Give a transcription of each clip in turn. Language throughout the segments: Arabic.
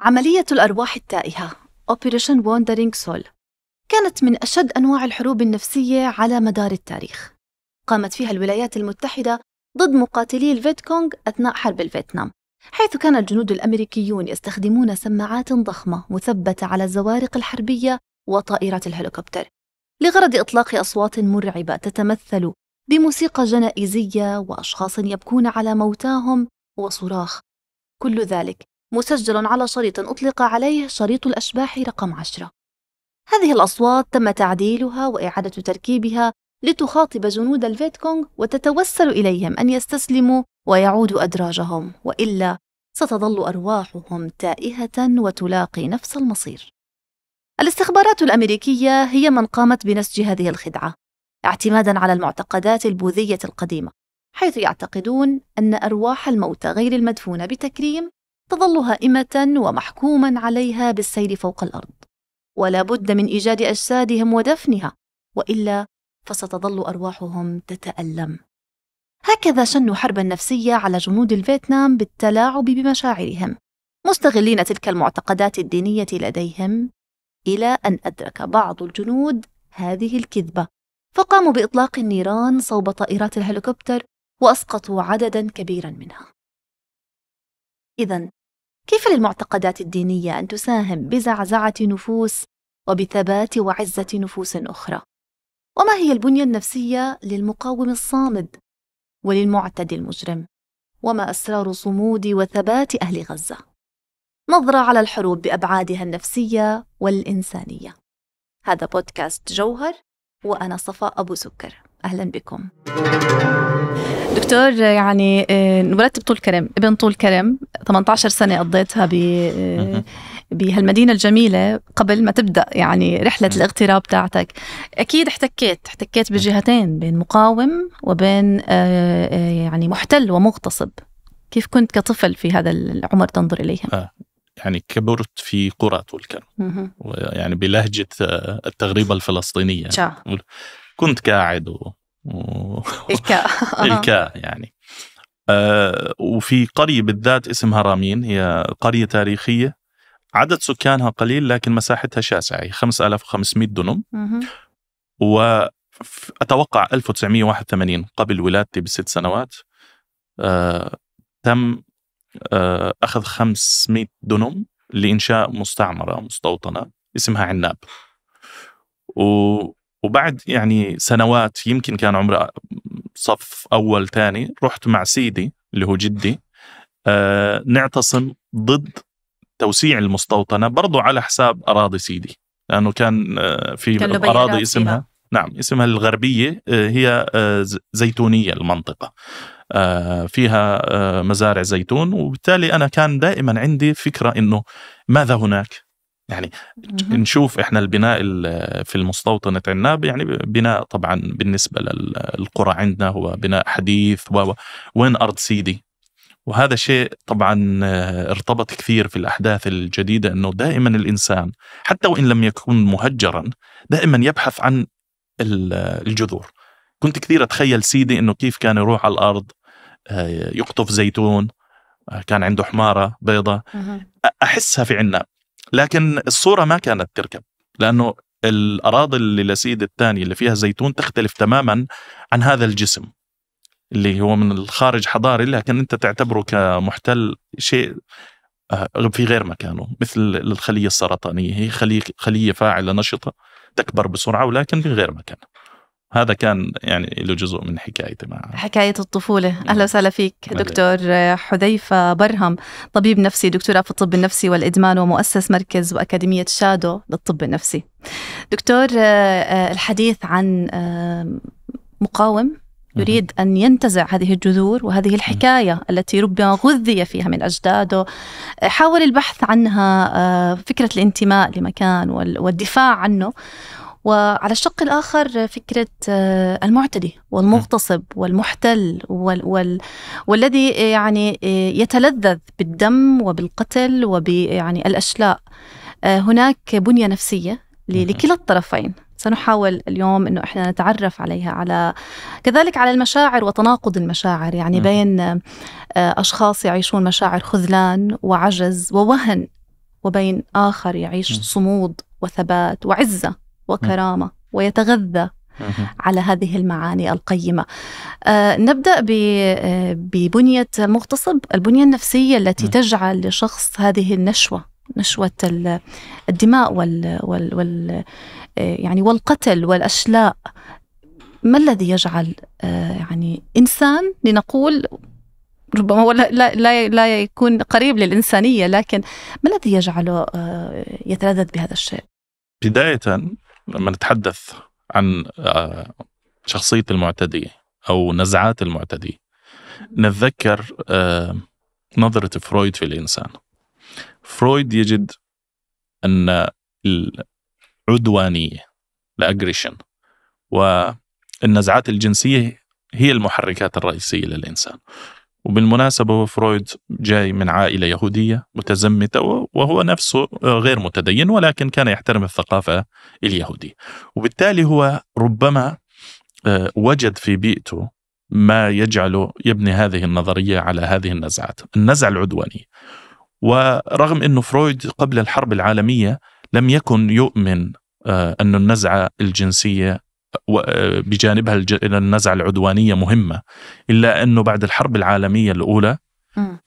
عملية الأرواح التائهة Operation Wandering Soul كانت من أشد أنواع الحروب النفسية على مدار التاريخ قامت فيها الولايات المتحدة ضد مقاتلي الفيتكونغ أثناء حرب الفيتنام حيث كان الجنود الأمريكيون يستخدمون سماعات ضخمة مثبتة على الزوارق الحربية وطائرات الهليكوبتر لغرض إطلاق أصوات مرعبة تتمثل بموسيقى جنائزية وأشخاص يبكون على موتاهم وصراخ كل ذلك مسجل على شريط أطلق عليه شريط الأشباح رقم 10 هذه الأصوات تم تعديلها وإعادة تركيبها لتخاطب جنود الفيت كونغ وتتوسل إليهم أن يستسلموا ويعودوا أدراجهم وإلا ستظل أرواحهم تائهة وتلاقي نفس المصير الاستخبارات الأمريكية هي من قامت بنسج هذه الخدعة اعتمادا على المعتقدات البوذية القديمة حيث يعتقدون أن أرواح الموتى غير المدفونة بتكريم تظل هائمة ومحكوما عليها بالسير فوق الأرض ولا بد من إيجاد أجسادهم ودفنها وإلا فستظل أرواحهم تتألم هكذا شنوا حربا نفسية على جنود الفيتنام بالتلاعب بمشاعرهم مستغلين تلك المعتقدات الدينية لديهم إلى أن أدرك بعض الجنود هذه الكذبة فقاموا بإطلاق النيران صوب طائرات الهليكوبتر وأسقطوا عددا كبيرا منها إذا كيف للمعتقدات الدينية أن تساهم بزعزعة نفوس وبثبات وعزة نفوس أخرى؟ وما هي البنية النفسية للمقاوم الصامد وللمعتدي المجرم؟ وما أسرار صمود وثبات أهل غزة؟ نظرة على الحروب بأبعادها النفسية والإنسانية. هذا بودكاست جوهر وأنا صفاء أبو سكر. أهلا بكم دكتور يعني انولدت آه، بطول كرم ابن طول كرم 18 سنة قضيتها ب آه، بهالمدينة الجميلة قبل ما تبدأ يعني رحلة الاغتراب تاعتك أكيد احتكيت احتكيت بجهتين بين مقاوم وبين آه، يعني محتل ومغتصب كيف كنت كطفل في هذا العمر تنظر إليهم؟ آه. يعني كبرت في قرى طول كرم يعني بلهجة التغريبة الفلسطينية كنت قاعد و... و... الكاء الكاء يعني آه وفي قرية بالذات اسمها رامين هي قرية تاريخية عدد سكانها قليل لكن مساحتها شاسعة هي 5500 دنم وأتوقع 1981 قبل ولادتي بست سنوات آه تم آه أخذ 500 دنم لإنشاء مستعمرة مستوطنة اسمها عناب و وبعد يعني سنوات يمكن كان عمره صف اول ثاني رحت مع سيدي اللي هو جدي آه نعتصم ضد توسيع المستوطنه برضو على حساب اراضي سيدي لانه كان آه في كان اراضي اسمها فيها. نعم اسمها الغربيه آه، هي آه، زيتونيه المنطقه آه، فيها مزارع زيتون وبالتالي انا كان دائما عندي فكره انه ماذا هناك يعني نشوف احنا البناء في المستوطنة عناب يعني بناء طبعا بالنسبة للقرى عندنا هو بناء حديث و وين أرض سيدي وهذا شيء طبعا ارتبط كثير في الأحداث الجديدة أنه دائما الإنسان حتى وإن لم يكن مهجرا دائما يبحث عن الجذور كنت كثير أتخيل سيدي أنه كيف كان يروح على الأرض آه، يقطف زيتون آه، كان عنده حمارة بيضة أحسها في عناب لكن الصورة ما كانت تركب لأنه الأراضي اللي لسيد الثاني اللي فيها زيتون تختلف تماما عن هذا الجسم اللي هو من الخارج حضاري لكن أنت تعتبره كمحتل شيء آه، في غير مكانه مثل الخلية السرطانية هي خلية, خلية فاعلة نشطة تكبر بسرعة ولكن في غير مكانها هذا كان يعني له جزء من حكايتي مع حكاية الطفولة أهلا وسهلا فيك دكتور حذيفة برهم طبيب نفسي دكتورة في الطب النفسي والإدمان ومؤسس مركز وأكاديمية شادو للطب النفسي دكتور آه، آه، الحديث عن مقاوم يريد أن ينتزع هذه الجذور وهذه الحكاية التي ربما غذي فيها من أجداده آه، حاول البحث عنها فكرة الانتماء لمكان والدفاع عنه وعلى الشق الآخر فكرة آه، المعتدي والمغتصب والمحتل وال وال والذي يعني آه، يتلذذ بالدم وبالقتل وبيعني الأشلاء آه، هناك بنية نفسية لكلا الطرفين سنحاول اليوم انه احنا نتعرف عليها على كذلك على المشاعر وتناقض المشاعر يعني بين اشخاص يعيشون مشاعر خذلان وعجز ووهن وبين اخر يعيش صمود وثبات وعزه وكرامه ويتغذى على هذه المعاني القيمة آه نبدأ آه، ببنية مغتصب البنية النفسية التي تجعل لشخص هذه النشوة نشوة الدماء وال, وال, وال آه، يعني والقتل والأشلاء ما الذي يجعل آه، يعني إنسان لنقول ربما هو لا, لا, لا يكون قريب للإنسانية لكن ما الذي يجعله يتلذذ بهذا الشيء؟ بداية لما نتحدث عن آه، شخصية المعتدي أو نزعات المعتدي نتذكر آه، نظرة فرويد في الإنسان فرويد يجد أن العدوانية الأجريشن والنزعات الجنسية هي المحركات الرئيسية للإنسان وبالمناسبة هو فرويد جاي من عائلة يهودية متزمتة وهو نفسه غير متدين ولكن كان يحترم الثقافة اليهودية وبالتالي هو ربما آه، وجد في بيئته ما يجعله يبني هذه النظرية على هذه النزعات النزعة العدوانية ورغم أنه فرويد قبل الحرب العالمية لم يكن يؤمن آه، أن النزعة الجنسية بجانبها النزعة العدوانية مهمة إلا أنه بعد الحرب العالمية الأولى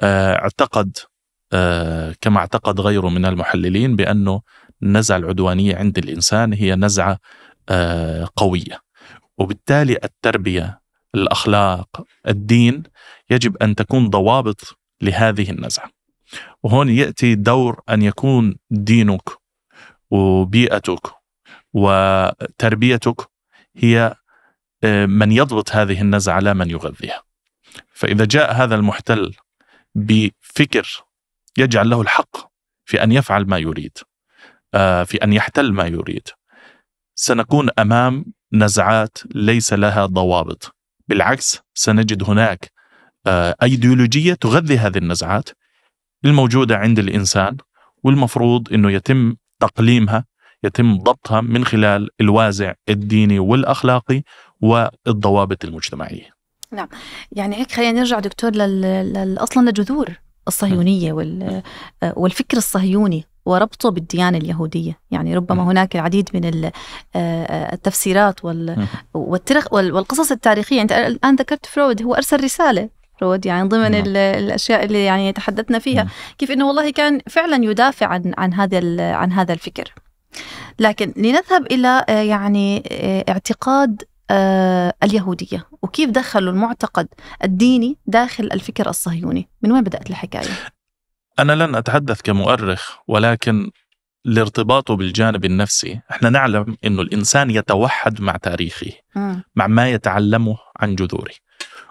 آه، اعتقد آه، كما اعتقد غيره من المحللين بأنه النزعة العدوانية عند الإنسان هي نزعة آه، قوية وبالتالي التربية الأخلاق الدين يجب أن تكون ضوابط لهذه النزعة وهون يأتي دور أن يكون دينك وبيئتك وتربيتك هي آه، من يضبط هذه النزعة لا من يغذيها فإذا جاء هذا المحتل بفكر يجعل له الحق في أن يفعل ما يريد آه، في أن يحتل ما يريد سنكون أمام نزعات ليس لها ضوابط بالعكس سنجد هناك آه، أيديولوجية تغذي هذه النزعات الموجودة عند الإنسان والمفروض أنه يتم تقليمها يتم ضبطها من خلال الوازع الديني والاخلاقي والضوابط المجتمعيه. نعم، يعني هيك خلينا نرجع دكتور لل... اصلا للجذور الصهيونيه نعم. وال... والفكر الصهيوني وربطه بالديانة اليهودية يعني ربما نعم. هناك العديد من آه، التفسيرات نعم. وال... والقصص التاريخية يعني أنت الآن ذكرت فرويد هو أرسل رسالة فرويد يعني ضمن الأشياء اللي يعني تحدثنا فيها كيف أنه والله كان فعلا يدافع عن عن هذا عن هذا الفكر لكن لنذهب إلى آه، يعني آه، اعتقاد آه، اليهودية وكيف دخلوا المعتقد الديني داخل الفكر الصهيوني من وين بدأت الحكاية؟ أنا لن أتحدث كمؤرخ ولكن لارتباطه بالجانب النفسي احنا نعلم أنه الإنسان يتوحد مع تاريخه م. مع ما يتعلمه عن جذوره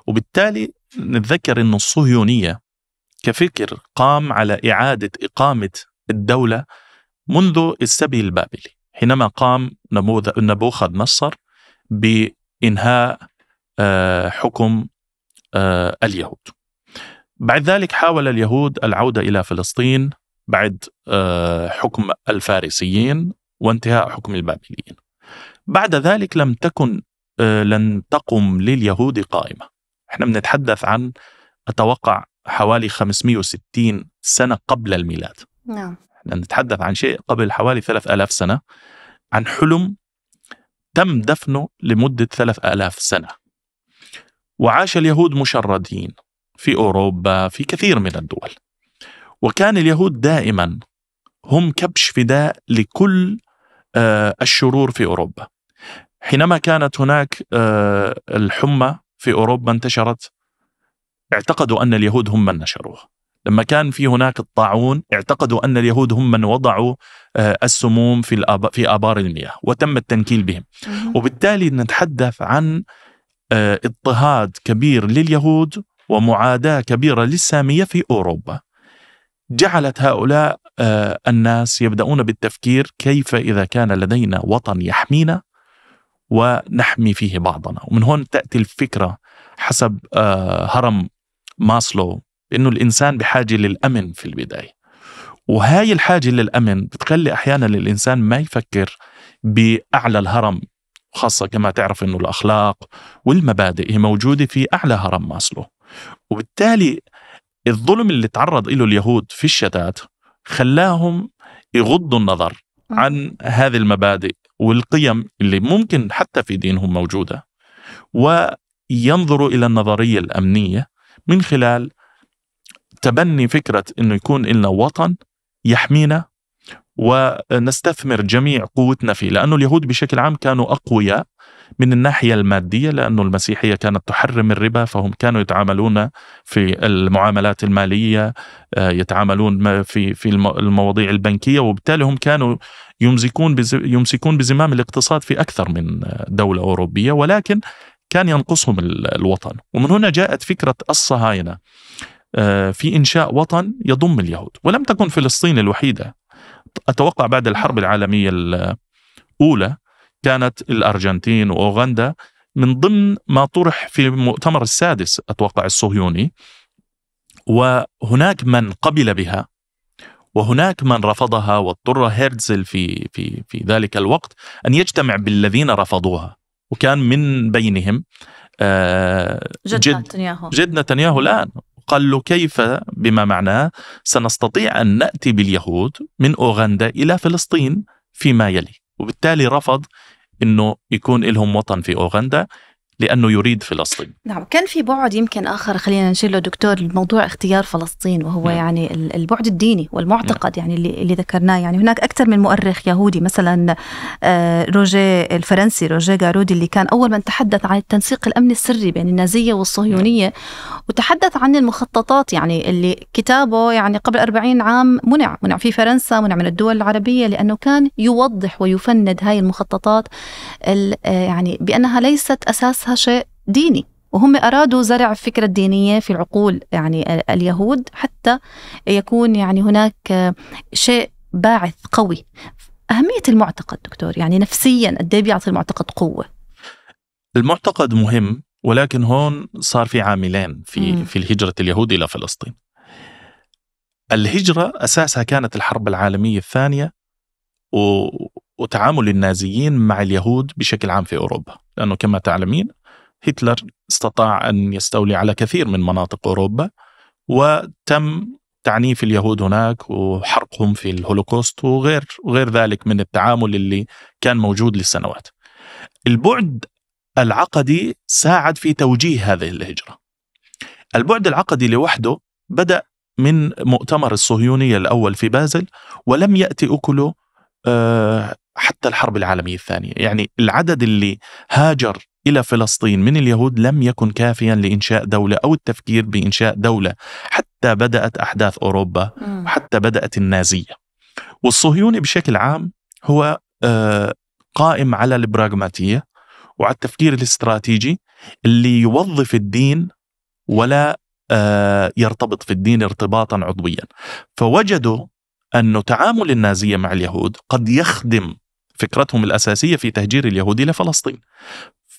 وبالتالي نتذكر أن الصهيونية كفكر قام على إعادة إقامة الدولة منذ السبي البابلي حينما قام نبوخذ نصر بإنهاء آه، حكم آه، اليهود بعد ذلك حاول اليهود العودة إلى فلسطين بعد آه، حكم الفارسيين وانتهاء حكم البابليين بعد ذلك لم تكن لن تقم لليهود قائمة احنا بنتحدث عن أتوقع حوالي 560 سنة قبل الميلاد نعم لأن نتحدث عن شيء قبل حوالي 3000 سنة عن حلم تم دفنه لمدة 3000 سنة وعاش اليهود مشردين في أوروبا في كثير من الدول وكان اليهود دائما هم كبش فداء لكل آه، الشرور في أوروبا حينما كانت هناك آه، الحمى في أوروبا انتشرت اعتقدوا أن اليهود هم من نشروها لما كان في هناك الطاعون اعتقدوا أن اليهود هم من وضعوا آه، السموم في في آبار المياه وتم التنكيل بهم وبالتالي نتحدث عن آه، اضطهاد كبير لليهود ومعاداة كبيرة للسامية في أوروبا جعلت هؤلاء آه، الناس يبدأون بالتفكير كيف إذا كان لدينا وطن يحمينا ونحمي فيه بعضنا ومن هون تأتي الفكرة حسب هرم ماسلو بانه الإنسان بحاجة للأمن في البداية وهاي الحاجة للأمن بتخلي أحيانا الإنسان ما يفكر بأعلى الهرم خاصة كما تعرف أنه الأخلاق والمبادئ هي موجودة في أعلى هرم ماسلو وبالتالي الظلم اللي تعرض له اليهود في الشتات خلاهم يغضوا النظر عن هذه المبادئ والقيم اللي ممكن حتى في دينهم موجودة وينظروا إلى النظرية الأمنية من خلال تبني فكرة أنه يكون لنا وطن يحمينا ونستثمر جميع قوتنا فيه لأنه اليهود بشكل عام كانوا أقوياء من الناحية المادية لأنه المسيحية كانت تحرم الربا فهم كانوا يتعاملون في المعاملات المالية آه، يتعاملون في في المواضيع البنكية وبالتالي هم كانوا يمسكون يمسكون بزمام الاقتصاد في أكثر من آه، دولة أوروبية ولكن كان ينقصهم الوطن ومن هنا جاءت فكرة الصهاينة آه، في إنشاء وطن يضم اليهود ولم تكن فلسطين الوحيدة أتوقع بعد الحرب العالمية الأولى كانت الأرجنتين وأوغندا من ضمن ما طرح في المؤتمر السادس أتوقع الصهيوني وهناك من قبل بها وهناك من رفضها واضطر هيرتزل في في في ذلك الوقت ان يجتمع بالذين رفضوها وكان من بينهم آه، جد, جد نتنياهو جد نتنياهو الان قال له كيف بما معناه سنستطيع أن نأتي باليهود من أوغندا إلى فلسطين فيما يلي وبالتالي رفض أنه يكون لهم وطن في أوغندا لأنه يريد فلسطين نعم كان في بعد يمكن آخر خلينا نشير له دكتور الموضوع اختيار فلسطين وهو نعم. يعني البعد الديني والمعتقد نعم. يعني اللي, اللي ذكرناه يعني هناك أكثر من مؤرخ يهودي مثلا آه، روجي الفرنسي روجي جارودي اللي كان أول من تحدث عن التنسيق الأمني السري بين النازية والصهيونية نعم. وتحدث عن المخططات يعني اللي كتابه يعني قبل 40 عام منع منع في فرنسا منع من الدول العربية لأنه كان يوضح ويفند هاي المخططات آه، يعني بأنها ليست أساسها أساسها شيء ديني وهم أرادوا زرع الفكرة الدينية في العقول يعني اليهود حتى يكون يعني هناك شيء باعث قوي أهمية المعتقد دكتور يعني نفسيا قد إيه بيعطي المعتقد قوة المعتقد مهم ولكن هون صار في عاملين في م. في الهجرة اليهود إلى فلسطين الهجرة أساسها كانت الحرب العالمية الثانية و... وتعامل النازيين مع اليهود بشكل عام في أوروبا لأنه كما تعلمين هتلر استطاع أن يستولي على كثير من مناطق أوروبا وتم تعنيف اليهود هناك وحرقهم في الهولوكوست وغير غير ذلك من التعامل اللي كان موجود لسنوات. البعد العقدي ساعد في توجيه هذه الهجرة البعد العقدي لوحده بدأ من مؤتمر الصهيونية الأول في بازل ولم يأتي أكله آه، حتى الحرب العالمية الثانية يعني العدد اللي هاجر إلى فلسطين من اليهود لم يكن كافيا لإنشاء دولة أو التفكير بإنشاء دولة حتى بدأت أحداث أوروبا وحتى بدأت النازية والصهيوني بشكل عام هو آه، قائم على البراغماتية وعلى التفكير الاستراتيجي اللي يوظف الدين ولا آه، يرتبط في الدين ارتباطا عضويا فوجدوا أن تعامل النازية مع اليهود قد يخدم فكرتهم الأساسية في تهجير اليهود إلى فلسطين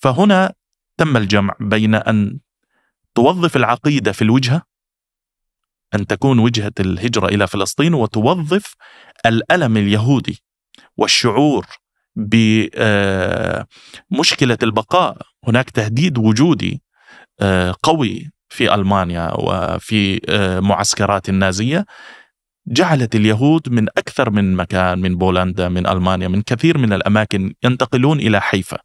فهنا تم الجمع بين ان توظف العقيده في الوجهه ان تكون وجهه الهجره الى فلسطين وتوظف الالم اليهودي والشعور بمشكله آه، البقاء هناك تهديد وجودي آه، قوي في المانيا وفي آه، معسكرات النازيه جعلت اليهود من اكثر من مكان من بولندا من المانيا من كثير من الاماكن ينتقلون الى حيفا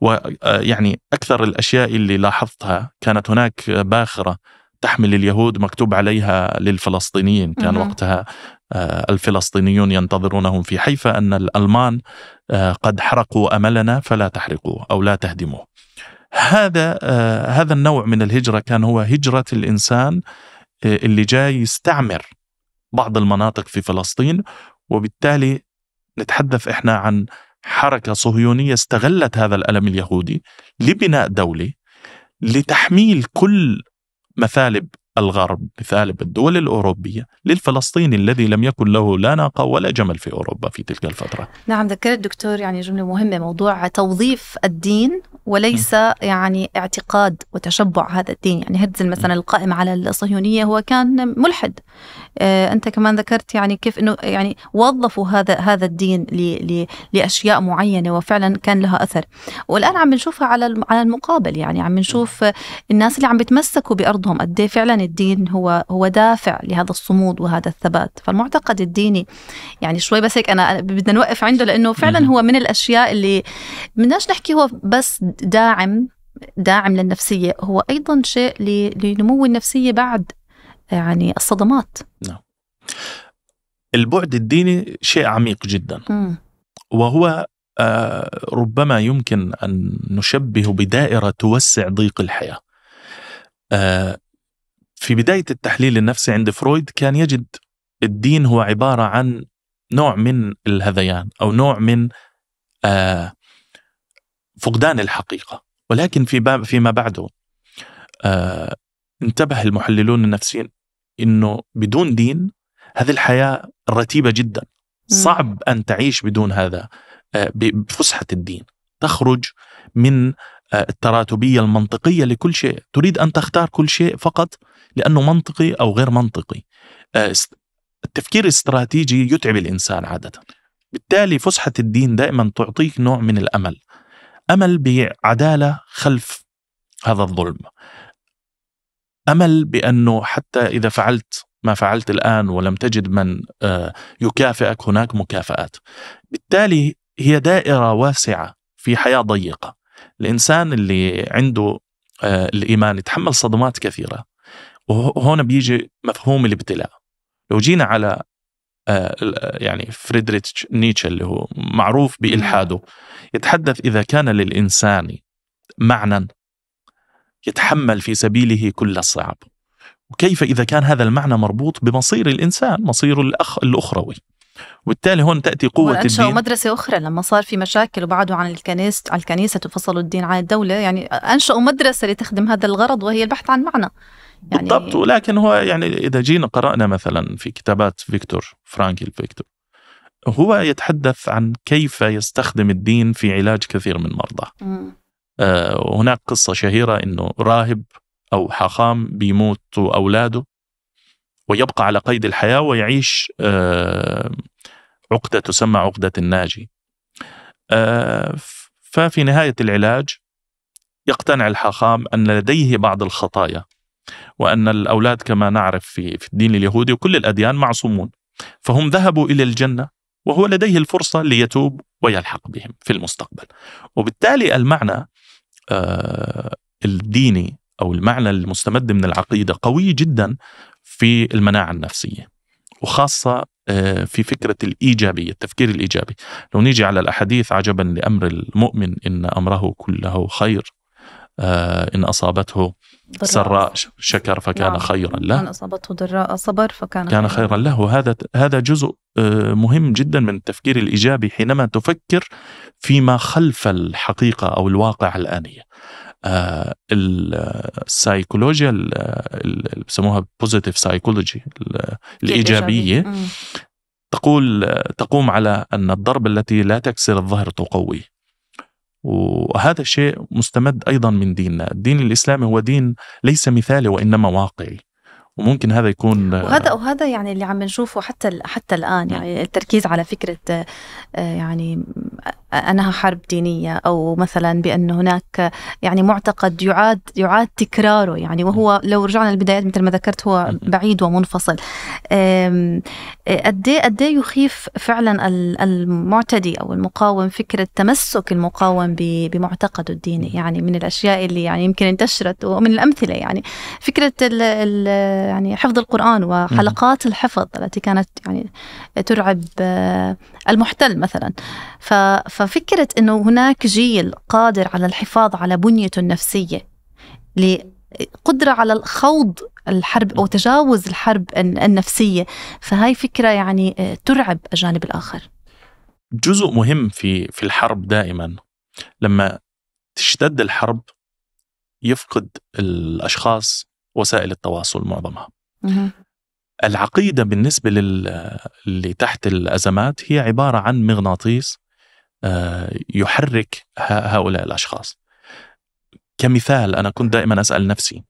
ويعني آه، أكثر الأشياء اللي لاحظتها كانت هناك باخرة تحمل اليهود مكتوب عليها للفلسطينيين كان وقتها آه، الفلسطينيون ينتظرونهم في حيفا أن الألمان آه، قد حرقوا أملنا فلا تحرقوه أو لا تهدموه هذا هذا النوع من الهجرة كان هو هجرة الإنسان اللي جاي يستعمر بعض المناطق في فلسطين وبالتالي نتحدث احنا عن حركة صهيونية استغلت هذا الألم اليهودي لبناء دولة لتحميل كل مثالب الغرب مثالب الدول الأوروبية للفلسطيني الذي لم يكن له لا ناقة ولا جمل في أوروبا في تلك الفترة نعم ذكرت دكتور يعني جملة مهمة موضوع توظيف الدين وليس يعني اعتقاد وتشبع هذا الدين يعني هرتزل مثلا القائم على الصهيونية هو كان ملحد آه، أنت كمان ذكرت يعني كيف أنه يعني وظفوا هذا هذا الدين لأشياء معينة وفعلا كان لها أثر والآن عم نشوفها على على المقابل يعني عم نشوف الناس اللي عم بتمسكوا بأرضهم قد إيه فعلا الدين هو هو دافع لهذا الصمود وهذا الثبات فالمعتقد الديني يعني شوي بس هيك أنا بدنا نوقف عنده لأنه فعلا هو من الأشياء اللي بدناش نحكي هو بس داعم داعم للنفسية هو أيضا شيء لنمو النفسية بعد يعني الصدمات نعم البعد الديني شيء عميق جدا م. وهو آه، ربما يمكن أن نشبه بدائرة توسع ضيق الحياة آه، في بداية التحليل النفسي عند فرويد كان يجد الدين هو عبارة عن نوع من الهذيان أو نوع من آه فقدان الحقيقة ولكن في فيما بعده آه انتبه المحللون النفسيين انه بدون دين هذه الحياه رتيبه جدا صعب ان تعيش بدون هذا آه، بفسحه الدين تخرج من آه، التراتبيه المنطقيه لكل شيء تريد ان تختار كل شيء فقط لانه منطقي او غير منطقي آه، التفكير الاستراتيجي يتعب الانسان عاده بالتالي فسحه الدين دائما تعطيك نوع من الامل امل بعداله خلف هذا الظلم امل بانه حتى اذا فعلت ما فعلت الان ولم تجد من آه، يكافئك هناك مكافآت بالتالي هي دائره واسعه في حياه ضيقه الانسان اللي عنده آه، الايمان يتحمل صدمات كثيره وهنا بيجي مفهوم الابتلاء لو جينا على آه، آه، يعني فريدريتش نيتشه اللي هو معروف بإلحاده يتحدث إذا كان للإنسان معنى يتحمل في سبيله كل الصعب وكيف إذا كان هذا المعنى مربوط بمصير الإنسان مصير الأخ الأخروي وبالتالي هون تأتي قوة الدين مدرسة أخرى لما صار في مشاكل وبعدوا عن الكنيسة على الكنيسة وفصلوا الدين عن الدولة يعني أنشأوا مدرسة لتخدم هذا الغرض وهي البحث عن معنى يعني بالضبط ولكن هو يعني اذا جينا قرانا مثلا في كتابات فيكتور فرانكل فيكتور هو يتحدث عن كيف يستخدم الدين في علاج كثير من مرضى آه هناك قصه شهيره انه راهب او حاخام بيموت اولاده ويبقى على قيد الحياه ويعيش آه عقده تسمى عقده الناجي آه ففي نهايه العلاج يقتنع الحاخام ان لديه بعض الخطايا وأن الأولاد كما نعرف في, في الدين اليهودي وكل الأديان معصومون فهم ذهبوا إلى الجنة وهو لديه الفرصة ليتوب ويلحق بهم في المستقبل وبالتالي المعنى آه، الديني أو المعنى المستمد من العقيدة قوي جدا في المناعة النفسية وخاصة آه، في فكرة الإيجابية التفكير الإيجابي لو نيجي على الأحاديث عجبا لأمر المؤمن إن أمره كله خير آه، إن أصابته سراء شكر فكان نعم. خيرا له من أصابته ضراء صبر فكان كان خيرا, خيرا له هذا هذا جزء آه، مهم جدا من التفكير الإيجابي حينما تفكر فيما خلف الحقيقة أو الواقع الآنية آه، السايكولوجيا اللي بسموها بوزيتيف سايكولوجي الإيجابية تقول تقوم على أن الضرب التي لا تكسر الظهر تقويه وهذا شيء مستمد أيضا من ديننا الدين الإسلامي هو دين ليس مثالي وإنما واقعي وممكن هذا يكون وهذا وهذا يعني اللي عم نشوفه حتى حتى الان يعني نعم. التركيز على فكره آه، يعني انها حرب دينيه او مثلا بان هناك يعني معتقد يعاد يعاد تكراره يعني وهو لو رجعنا للبدايات مثل ما ذكرت هو بعيد ومنفصل قد إيه، قد إيه يخيف فعلا المعتدي او المقاوم فكره تمسك المقاوم بمعتقده الديني يعني من الاشياء اللي يعني يمكن انتشرت ومن الامثله يعني فكره ال ال يعني حفظ القرآن وحلقات الحفظ التي كانت يعني ترعب آه، المحتل مثلا ففكرة أنه هناك جيل قادر على الحفاظ على بنيته النفسية قدرة على الخوض الحرب أو تجاوز الحرب النفسية فهاي فكرة يعني آه، ترعب الجانب الآخر جزء مهم في في الحرب دائما لما تشتد الحرب يفقد الاشخاص وسائل التواصل معظمها العقيدة بالنسبة لل... اللي تحت الأزمات هي عبارة عن مغناطيس آه، يحرك هؤلاء الأشخاص كمثال أنا كنت دائما أسأل نفسي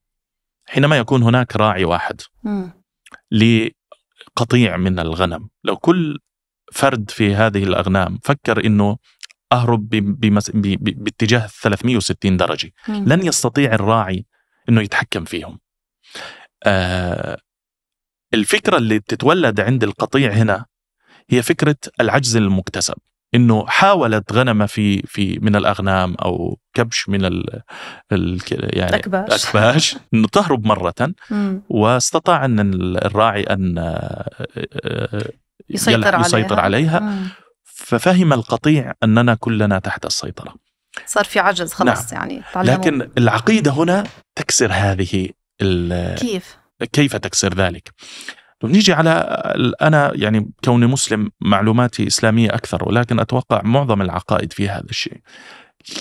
حينما يكون هناك راعي واحد لقطيع من الغنم لو كل فرد في هذه الأغنام فكر أنه أهرب بمس... ب... ب... باتجاه 360 درجة لن يستطيع الراعي أنه يتحكم فيهم آه الفكره اللي بتتولد عند القطيع هنا هي فكره العجز المكتسب انه حاولت غنمه في في من الاغنام او كبش من ال ال يعني الاكباش الاكباش انه تهرب مره واستطاع ان الراعي ان آه، يسيطر, يسيطر عليها, عليها ففهم القطيع اننا كلنا تحت السيطره صار في عجز خلاص نعم. يعني لكن العقيده هنا تكسر هذه كيف كيف تكسر ذلك نيجي على انا يعني كوني مسلم معلوماتي اسلاميه اكثر ولكن اتوقع معظم العقائد في هذا الشيء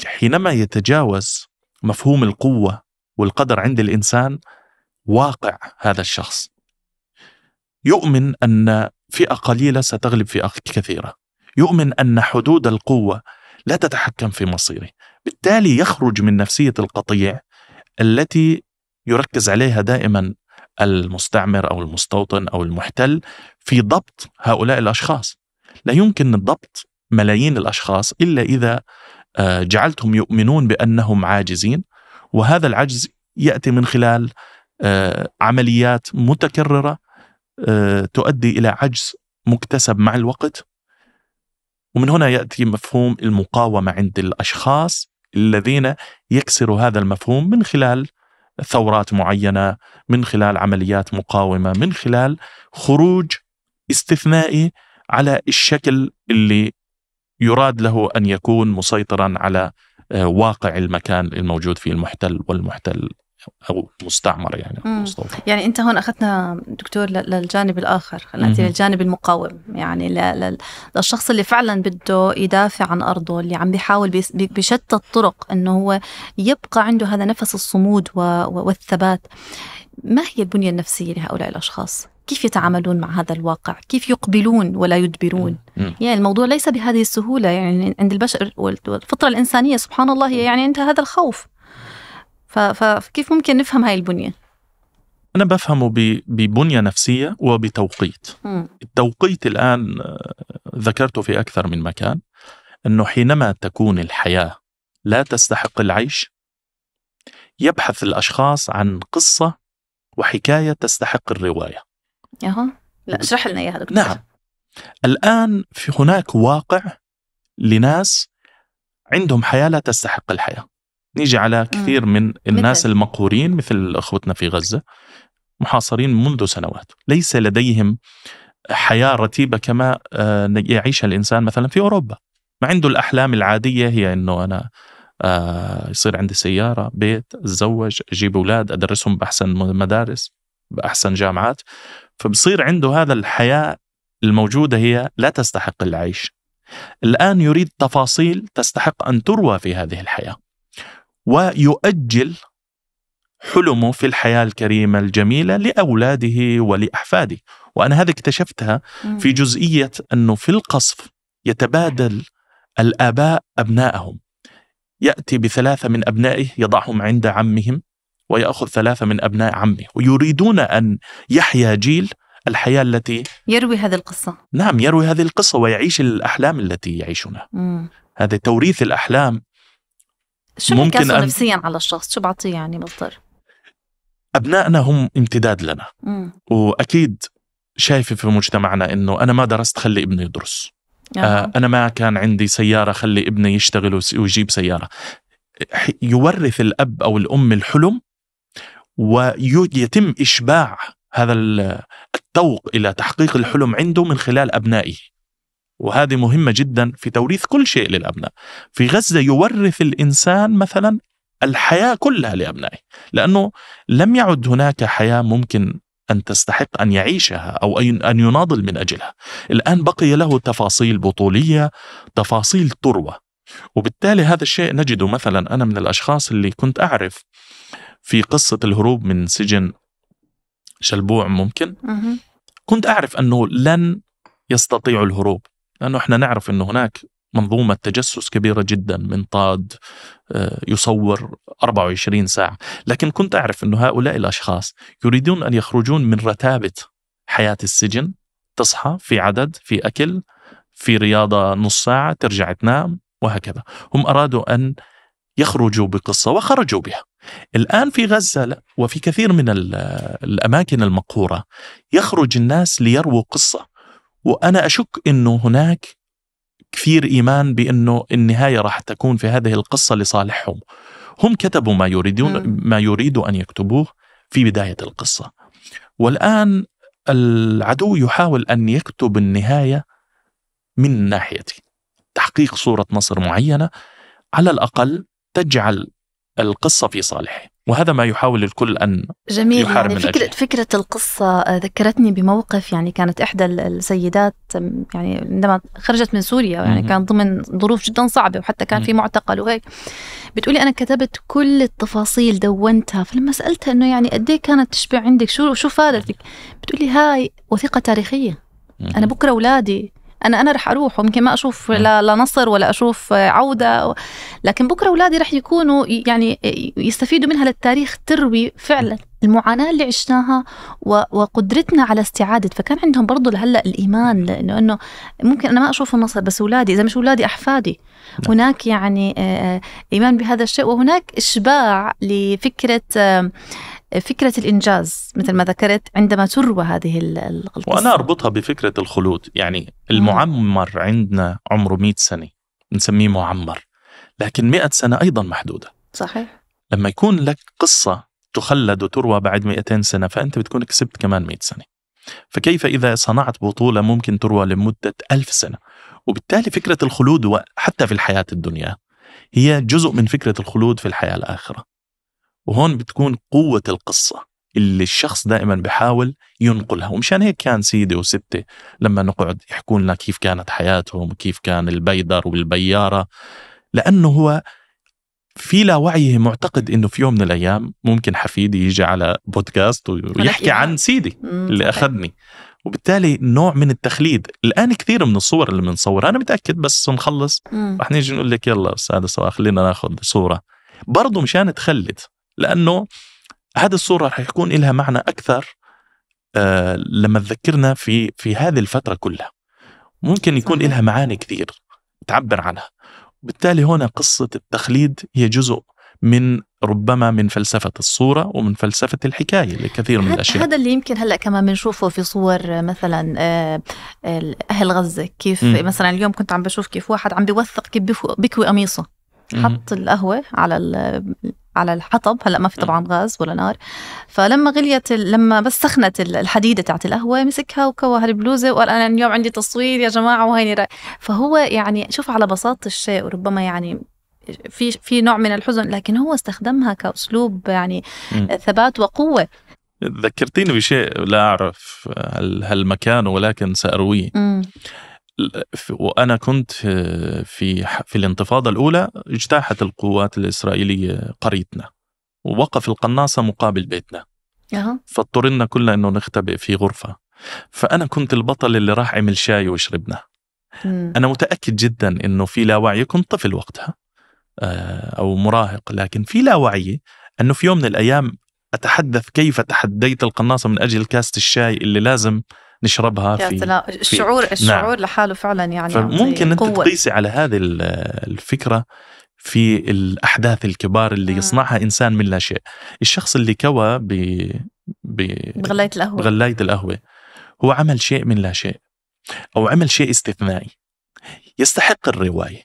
حينما يتجاوز مفهوم القوه والقدر عند الانسان واقع هذا الشخص يؤمن ان فئه قليله ستغلب فئه كثيره يؤمن ان حدود القوه لا تتحكم في مصيره بالتالي يخرج من نفسيه القطيع التي يركز عليها دائما المستعمر او المستوطن او المحتل في ضبط هؤلاء الاشخاص لا يمكن ضبط ملايين الاشخاص الا اذا آه، جعلتهم يؤمنون بانهم عاجزين وهذا العجز ياتي من خلال آه، عمليات متكرره آه، تؤدي الى عجز مكتسب مع الوقت ومن هنا ياتي مفهوم المقاومه عند الاشخاص الذين يكسروا هذا المفهوم من خلال ثورات معينه من خلال عمليات مقاومه من خلال خروج استثنائي على الشكل اللي يراد له ان يكون مسيطرا على آه، واقع المكان الموجود فيه المحتل والمحتل او مستعمر يعني أو مستوطن. يعني انت هون اخذتنا دكتور للجانب الاخر خلينا ناتي للجانب المقاوم يعني للشخص اللي فعلا بده يدافع عن ارضه اللي عم بيحاول بشتى الطرق انه هو يبقى عنده هذا نفس الصمود والثبات ما هي البنيه النفسيه لهؤلاء الاشخاص كيف يتعاملون مع هذا الواقع كيف يقبلون ولا يدبرون يعني الموضوع ليس بهذه السهوله يعني عند البشر والفطره الانسانيه سبحان الله هي يعني عندها هذا الخوف فكيف ممكن نفهم هاي البنية؟ أنا بفهمه ببنية نفسية وبتوقيت م. التوقيت الآن آه، ذكرته في أكثر من مكان أنه حينما تكون الحياة لا تستحق العيش يبحث الأشخاص عن قصة وحكاية تستحق الرواية أهو. لا اشرح لنا إياها دكتور نعم الآن في هناك واقع لناس عندهم حياة لا تستحق الحياة نيجي على كثير من الناس المقهورين مثل اخوتنا في غزه محاصرين منذ سنوات ليس لديهم حياه رتيبه كما آه، يعيشها الانسان مثلا في اوروبا ما عنده الاحلام العاديه هي انه انا آه، يصير عندي سياره بيت اتزوج اجيب اولاد ادرسهم باحسن مدارس باحسن جامعات فبصير عنده هذا الحياه الموجوده هي لا تستحق العيش الان يريد تفاصيل تستحق ان تروى في هذه الحياه ويؤجل حلمه في الحياة الكريمة الجميلة لأولاده ولأحفاده وأنا هذه اكتشفتها في جزئية أنه في القصف يتبادل الآباء أبنائهم يأتي بثلاثة من أبنائه يضعهم عند عمهم ويأخذ ثلاثة من أبناء عمه ويريدون أن يحيا جيل الحياة التي يروي هذه القصة نعم يروي هذه القصة ويعيش الأحلام التي يعيشونها هذا توريث الأحلام شو ممكن أن... نفسيا على الشخص شو بعطيه يعني مضطر ابنائنا هم امتداد لنا م. واكيد شايفه في مجتمعنا انه انا ما درست خلي ابني يدرس آه. آه انا ما كان عندي سياره خلي ابني يشتغل ويجيب سياره يورث الاب او الام الحلم ويتم اشباع هذا التوق الى تحقيق الحلم عنده من خلال ابنائه وهذه مهمة جدا في توريث كل شيء للأبناء في غزة يورث الإنسان مثلا الحياة كلها لأبنائه لأنه لم يعد هناك حياة ممكن أن تستحق أن يعيشها أو أن يناضل من أجلها الآن بقي له تفاصيل بطولية تفاصيل تروى وبالتالي هذا الشيء نجده مثلا أنا من الأشخاص اللي كنت أعرف في قصة الهروب من سجن شلبوع ممكن كنت أعرف أنه لن يستطيعوا الهروب لأنه إحنا نعرف أنه هناك منظومة تجسس كبيرة جدا من طاد آه، يصور 24 ساعة لكن كنت أعرف أن هؤلاء الأشخاص يريدون أن يخرجون من رتابة حياة السجن تصحى في عدد في أكل في رياضة نص ساعة ترجع تنام وهكذا هم أرادوا أن يخرجوا بقصة وخرجوا بها الآن في غزة وفي كثير من الأماكن المقهورة يخرج الناس ليروا قصة وأنا أشك أنه هناك كثير إيمان بأنه النهاية راح تكون في هذه القصة لصالحهم هم كتبوا ما يريدون ما يريدوا أن يكتبوه في بداية القصة والآن العدو يحاول أن يكتب النهاية من ناحيتي تحقيق صورة مصر معينة على الأقل تجعل القصة في صالحه وهذا ما يحاول الكل أن جميل يحارب يعني من فكرة, أجله. فكرة القصة آه، ذكرتني بموقف يعني كانت إحدى السيدات يعني عندما خرجت من سوريا يعني م كان ضمن ظروف جدا صعبة وحتى كان م في معتقل وهيك بتقولي أنا كتبت كل التفاصيل دونتها فلما سألتها إنه يعني قد إيه كانت تشبع عندك شو شو فادتك بتقولي هاي وثيقة تاريخية أنا بكرة أولادي انا انا رح اروح ويمكن ما اشوف لا, لا نصر ولا اشوف عوده لكن بكره اولادي رح يكونوا يعني يستفيدوا منها للتاريخ تروي فعلا المعاناة اللي عشناها وقدرتنا على استعادة فكان عندهم برضو لهلأ الإيمان لأنه أنه ممكن أنا ما أشوف مصر بس أولادي إذا مش أولادي أحفادي لا. نعم. هناك يعني آه، آه، إيمان بهذا الشيء وهناك إشباع لفكرة فكرة الإنجاز مثل ما ذكرت عندما تروى هذه القصة وأنا أربطها بفكرة الخلود يعني المعمر عندنا عمره 100 سنة نسميه معمر لكن 100 سنة أيضا محدودة صحيح لما يكون لك قصة تخلد وتروى بعد 200 سنة فأنت بتكون كسبت كمان 100 سنة فكيف إذا صنعت بطولة ممكن تروى لمدة ألف سنة وبالتالي فكرة الخلود وحتى في الحياة الدنيا هي جزء من فكرة الخلود في الحياة الآخرة وهون بتكون قوة القصة اللي الشخص دائما بحاول ينقلها ومشان هيك كان سيدي وستة لما نقعد يحكوا لنا كيف كانت حياتهم وكيف كان البيدر والبيارة لأنه هو في لا وعيه معتقد انه في يوم من الايام ممكن حفيدي يجي على بودكاست ويحكي عن سيدي اللي اخذني وبالتالي نوع من التخليد الان كثير من الصور اللي بنصورها انا متاكد بس نخلص رح نيجي نقول لك يلا استاذ سواء خلينا ناخذ صوره برضه مشان تخلد لانه هذه الصوره رح يكون لها معنى اكثر آه لما تذكرنا في في هذه الفتره كلها ممكن يكون لها معاني كثير تعبر عنها وبالتالي هنا قصه التخليد هي جزء من ربما من فلسفة الصورة ومن فلسفة الحكاية لكثير من الأشياء هذا اللي يمكن هلأ كما بنشوفه في صور آه، مثلا آه، أهل غزة كيف م. مثلا اليوم كنت عم بشوف كيف واحد عم بيوثق كيف بكوي قميصه حط القهوة على على الحطب هلا ما في طبعا غاز ولا نار فلما غليت لما بس سخنت الحديده تاعت القهوه مسكها وكوى هالبلوزه وقال انا اليوم عندي تصوير يا جماعه وهيني رأي. فهو يعني شوف على بساطه الشيء وربما يعني في في نوع من الحزن لكن هو استخدمها كاسلوب يعني ثبات وقوه ذكرتيني بشيء لا اعرف هل مكانه ولكن سارويه وانا كنت في في الانتفاضه الاولى اجتاحت القوات الاسرائيليه قريتنا ووقف القناصه مقابل بيتنا فاضطرنا كلنا انه نختبئ في غرفه فانا كنت البطل اللي راح عمل شاي وشربنا انا متاكد جدا انه في لاوعي كنت طفل وقتها آه، او مراهق لكن في لاوعي انه في يوم من الايام اتحدث كيف تحديت القناصه من اجل كاسه الشاي اللي لازم نشربها في في الشعور في الشعور نعم. لحاله فعلا يعني ممكن انت تقيسي على هذه الفكره في الاحداث الكبار اللي م. يصنعها انسان من لا شيء الشخص اللي كوى ب ب بغلايه القهوه بغلايه القهوه هو عمل شيء من لا شيء او عمل شيء استثنائي يستحق الروايه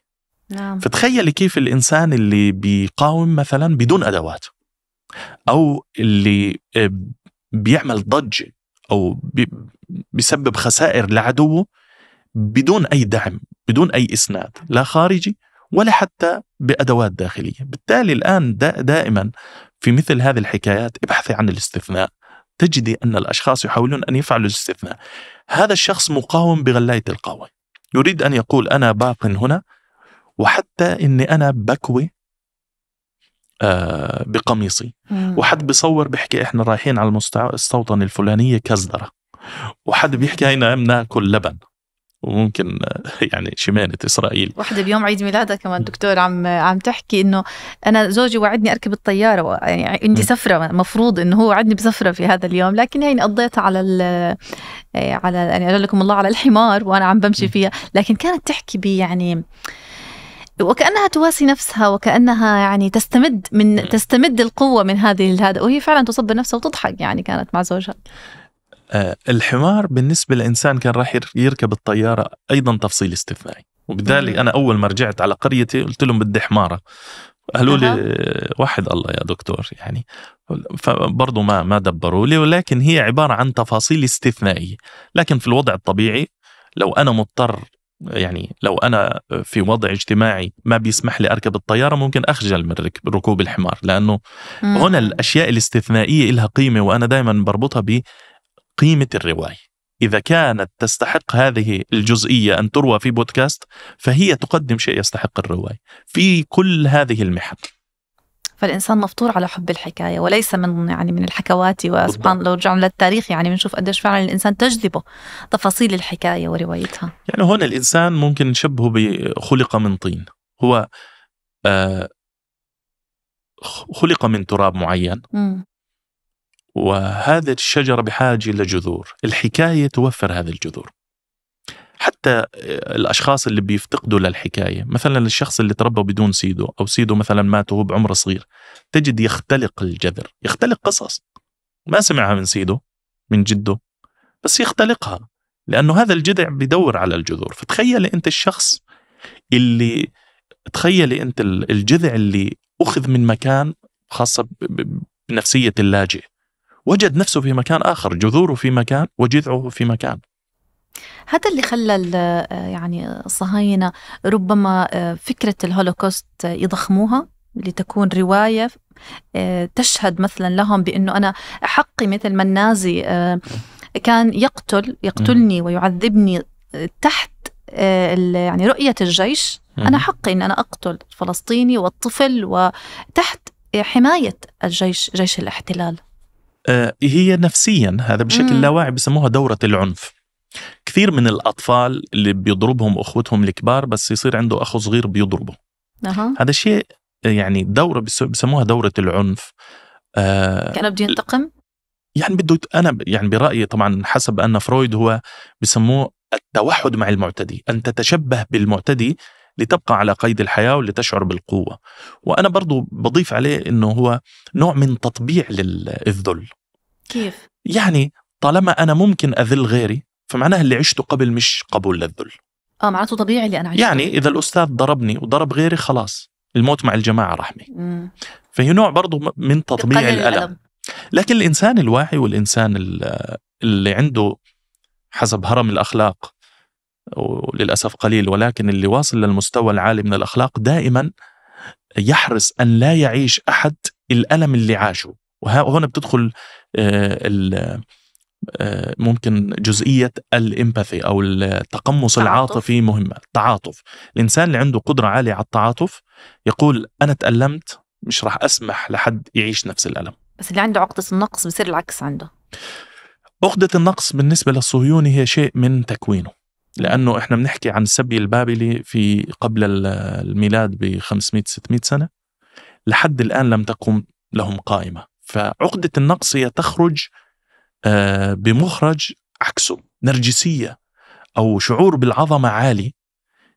نعم. فتخيلي كيف الانسان اللي بيقاوم مثلا بدون ادوات او اللي آه، بيعمل ضجه او بيسبب خسائر لعدوه بدون أي دعم بدون أي إسناد لا خارجي ولا حتى بأدوات داخلية بالتالي الآن دا دائما في مثل هذه الحكايات ابحثي عن الاستثناء تجدي أن الأشخاص يحاولون أن يفعلوا الاستثناء هذا الشخص مقاوم بغلاية القوة يريد أن يقول أنا باق هنا وحتى أني أنا بكوي آه، بقميصي وحد بصور بحكي احنا رايحين على المستوطنه الفلانية كزدرة وحد بيحكي هينا نعم بناكل لبن وممكن آه، يعني شمالة إسرائيل وحدة بيوم عيد ميلادها كمان دكتور عم عم تحكي إنه أنا زوجي وعدني أركب الطيارة يعني عندي سفرة مفروض إنه هو وعدني بسفرة في هذا اليوم لكن هيني قضيتها على ال آه، على يعني أقول لكم الله على الحمار وأنا عم بمشي فيها لكن كانت تحكي بي يعني وكانها تواسي نفسها وكانها يعني تستمد من تستمد القوه من هذه الهذا وهي فعلا تصبر نفسها وتضحك يعني كانت مع زوجها آه، الحمار بالنسبه لانسان كان راح يركب الطياره ايضا تفصيل استثنائي وبالتالي انا اول ما رجعت على قريتي قلت لهم بدي حماره قالوا لي وحد الله يا دكتور يعني فبرضه ما ما دبروا لي ولكن هي عباره عن تفاصيل استثنائيه لكن في الوضع الطبيعي لو انا مضطر يعني لو انا في وضع اجتماعي ما بيسمح لي اركب الطياره ممكن اخجل من ركوب الحمار لانه مم. هنا الاشياء الاستثنائيه لها قيمه وانا دائما بربطها قيمة الرواية إذا كانت تستحق هذه الجزئية أن تروى في بودكاست فهي تقدم شيء يستحق الرواية في كل هذه المحن فالإنسان مفطور على حب الحكاية وليس من يعني من الحكواتي وسبحان لو رجعنا للتاريخ يعني بنشوف قديش فعلا الإنسان تجذبه تفاصيل الحكاية وروايتها يعني هون الإنسان ممكن نشبهه بخلق من طين هو آه خلق من تراب معين وهذه الشجرة بحاجة لجذور الحكاية توفر هذه الجذور حتى الاشخاص اللي بيفتقدوا للحكايه مثلا الشخص اللي تربى بدون سيده او سيده مثلا مات وهو بعمر صغير تجد يختلق الجذر يختلق قصص ما سمعها من سيده من جده بس يختلقها لانه هذا الجذع بدور على الجذور فتخيل انت الشخص اللي تخيلي انت الجذع اللي اخذ من مكان خاصه بنفسيه اللاجئ وجد نفسه في مكان آخر جذوره في مكان وجذعه في مكان هذا اللي خلى آه، يعني الصهاينة ربما آه، فكرة الهولوكوست يضخموها لتكون رواية آه، تشهد مثلا لهم بأنه أنا حقي مثل ما النازي كان يقتل يقتلني ويعذبني تحت يعني رؤية الجيش أنا حقي أن أنا أقتل الفلسطيني والطفل وتحت حماية الجيش جيش الاحتلال آه، هي نفسيا هذا بشكل لا واعي بسموها دورة العنف كثير من الأطفال اللي بيضربهم أخوتهم الكبار بس يصير عنده أخو صغير بيضربه أه. هذا شيء آه، يعني دورة بسموها دورة العنف آه كان بده ينتقم؟ يعني بده أنا يعني برأيي طبعا حسب أن فرويد هو بسموه التوحد مع المعتدي أن تتشبه بالمعتدي لتبقى على قيد الحياة ولتشعر بالقوة وأنا برضو بضيف عليه أنه هو نوع من تطبيع للذل كيف؟ يعني طالما أنا ممكن أذل غيري فمعناها اللي عشته قبل مش قبول للذل اه معناته طبيعي اللي انا عشته يعني اذا الاستاذ ضربني وضرب غيري خلاص الموت مع الجماعه رحمه فهي نوع برضه من تطبيع الألم. الالم لكن الانسان الواعي والانسان اللي عنده حسب هرم الاخلاق وللاسف قليل ولكن اللي واصل للمستوى العالي من الاخلاق دائما يحرص ان لا يعيش احد الالم اللي عاشه وهنا بتدخل آه، آه، ممكن جزئية الإمباثي أو التقمص تعاطف. العاطفي مهمة التعاطف الإنسان اللي عنده قدرة عالية على التعاطف يقول أنا تألمت مش راح أسمح لحد يعيش نفس الألم بس اللي عنده عقدة النقص بصير العكس عنده عقدة النقص بالنسبة للصهيوني هي شيء من تكوينه لأنه إحنا بنحكي عن السبي البابلي في قبل الميلاد ب 500-600 سنة لحد الآن لم تقم لهم قائمة فعقدة النقص هي تخرج آه، بمخرج عكسه نرجسية أو شعور بالعظمة عالي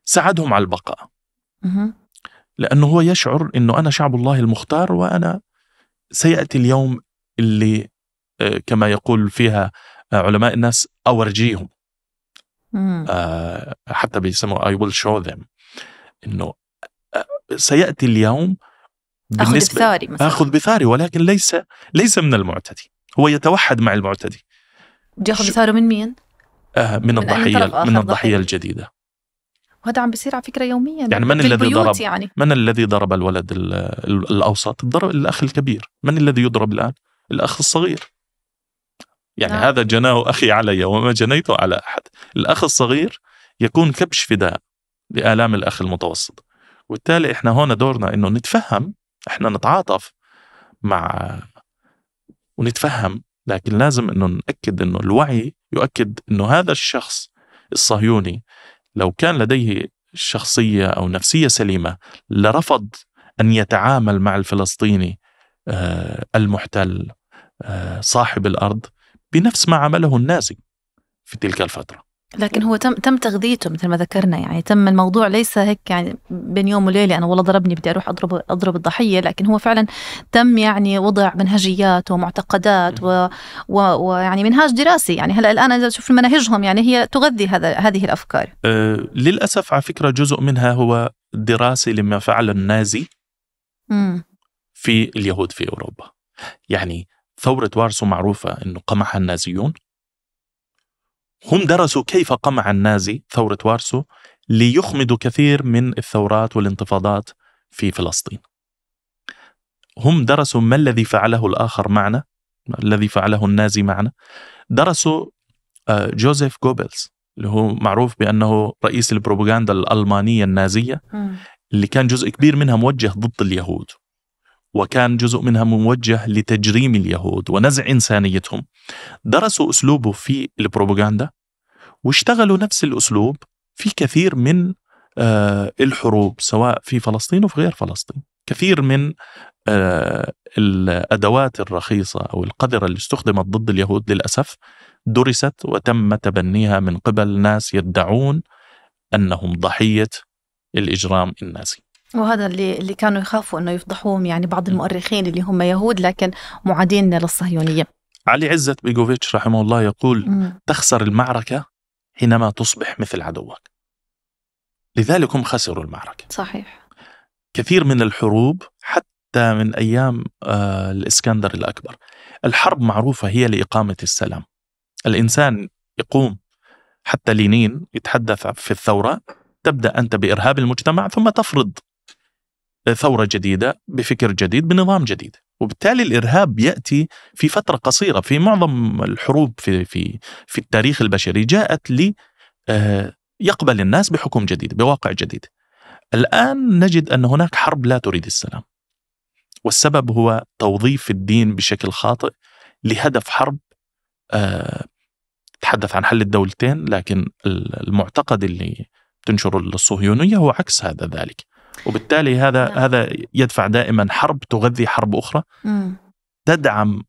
ساعدهم على البقاء لأنه هو يشعر أنه أنا شعب الله المختار وأنا سيأتي اليوم اللي آه، كما يقول فيها آه، علماء الناس أورجيهم حتى بيسموا I will show them أنه سيأتي اليوم بالنسبة بثاري مثلا اخذ بثاري ولكن ليس ليس من المعتدي هو يتوحد مع المعتدي بده ياخذ بثاره من مين؟ آه من, من الضحيه من الضحيه الجديده وهذا عم بيصير على فكره يوميا يعني من الذي ضرب يعني. من الذي ضرب الولد الاوسط ضرب الاخ الكبير من الذي يضرب الان الاخ الصغير يعني نعم. هذا جناه اخي علي وما جنيته على احد الاخ الصغير يكون كبش فداء لالام الاخ المتوسط وبالتالي احنا هون دورنا انه نتفهم احنا نتعاطف مع ونتفهم لكن لازم انه ناكد انه الوعي يؤكد انه هذا الشخص الصهيوني لو كان لديه شخصيه او نفسيه سليمه لرفض ان يتعامل مع الفلسطيني آه، المحتل آه، صاحب الارض بنفس ما عمله النازي في تلك الفتره لكن هو تم تم تغذيته مثل ما ذكرنا يعني تم الموضوع ليس هيك يعني بين يوم وليله انا والله ضربني بدي اروح اضرب اضرب الضحيه لكن هو فعلا تم يعني وضع منهجيات ومعتقدات و ويعني منهاج دراسي يعني هلا الان اذا شوف مناهجهم يعني هي تغذي هذا هذه الافكار أه للاسف على فكره جزء منها هو دراسي لما فعل النازي مم. في اليهود في اوروبا يعني ثوره وارسو معروفه انه قمعها النازيون هم درسوا كيف قمع النازي ثورة وارسو ليخمدوا كثير من الثورات والانتفاضات في فلسطين هم درسوا ما الذي فعله الآخر معنا الذي فعله النازي معنا درسوا آه، جوزيف جوبلز اللي هو معروف بأنه رئيس البروباغندا الألمانية النازية اللي كان جزء كبير منها موجه ضد اليهود وكان جزء منها موجه لتجريم اليهود ونزع إنسانيتهم درسوا أسلوبه في البروباغندا واشتغلوا نفس الأسلوب في كثير من آه، الحروب سواء في فلسطين وفي غير فلسطين كثير من آه، الأدوات الرخيصة أو القذرة اللي استخدمت ضد اليهود للأسف درست وتم تبنيها من قبل ناس يدعون أنهم ضحية الإجرام النازي وهذا اللي اللي كانوا يخافوا انه يفضحوهم يعني بعض المؤرخين اللي هم يهود لكن معادين للصهيونيه. علي عزت بيجوفيتش رحمه الله يقول مم. تخسر المعركه حينما تصبح مثل عدوك. لذلك هم خسروا المعركه. صحيح. كثير من الحروب حتى من ايام آه الاسكندر الاكبر. الحرب معروفه هي لاقامه السلام. الانسان يقوم حتى لينين يتحدث في الثوره تبدا انت بارهاب المجتمع ثم تفرض ثورة جديدة بفكر جديد بنظام جديد وبالتالي الارهاب ياتي في فتره قصيره في معظم الحروب في في في التاريخ البشري جاءت لي آه، يقبل الناس بحكم جديد بواقع جديد الان نجد ان هناك حرب لا تريد السلام والسبب هو توظيف الدين بشكل خاطئ لهدف حرب آه، تحدث عن حل الدولتين لكن المعتقد اللي تنشر الصهيونيه هو عكس هذا ذلك وبالتالي هذا نعم. هذا يدفع دائما حرب تغذي حرب اخرى مم. تدعم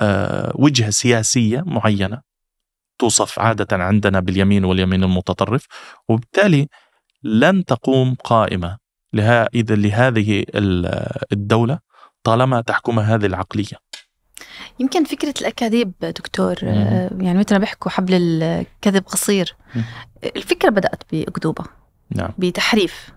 آه وجهه سياسيه معينه توصف عاده عندنا باليمين واليمين المتطرف وبالتالي لن تقوم قائمه لها اذا لهذه الدوله طالما تحكمها هذه العقليه يمكن فكرة الأكاذيب دكتور مم. آه، يعني مثل ما بيحكوا حبل الكذب قصير مم. الفكرة بدأت بأكذوبة نعم. بتحريف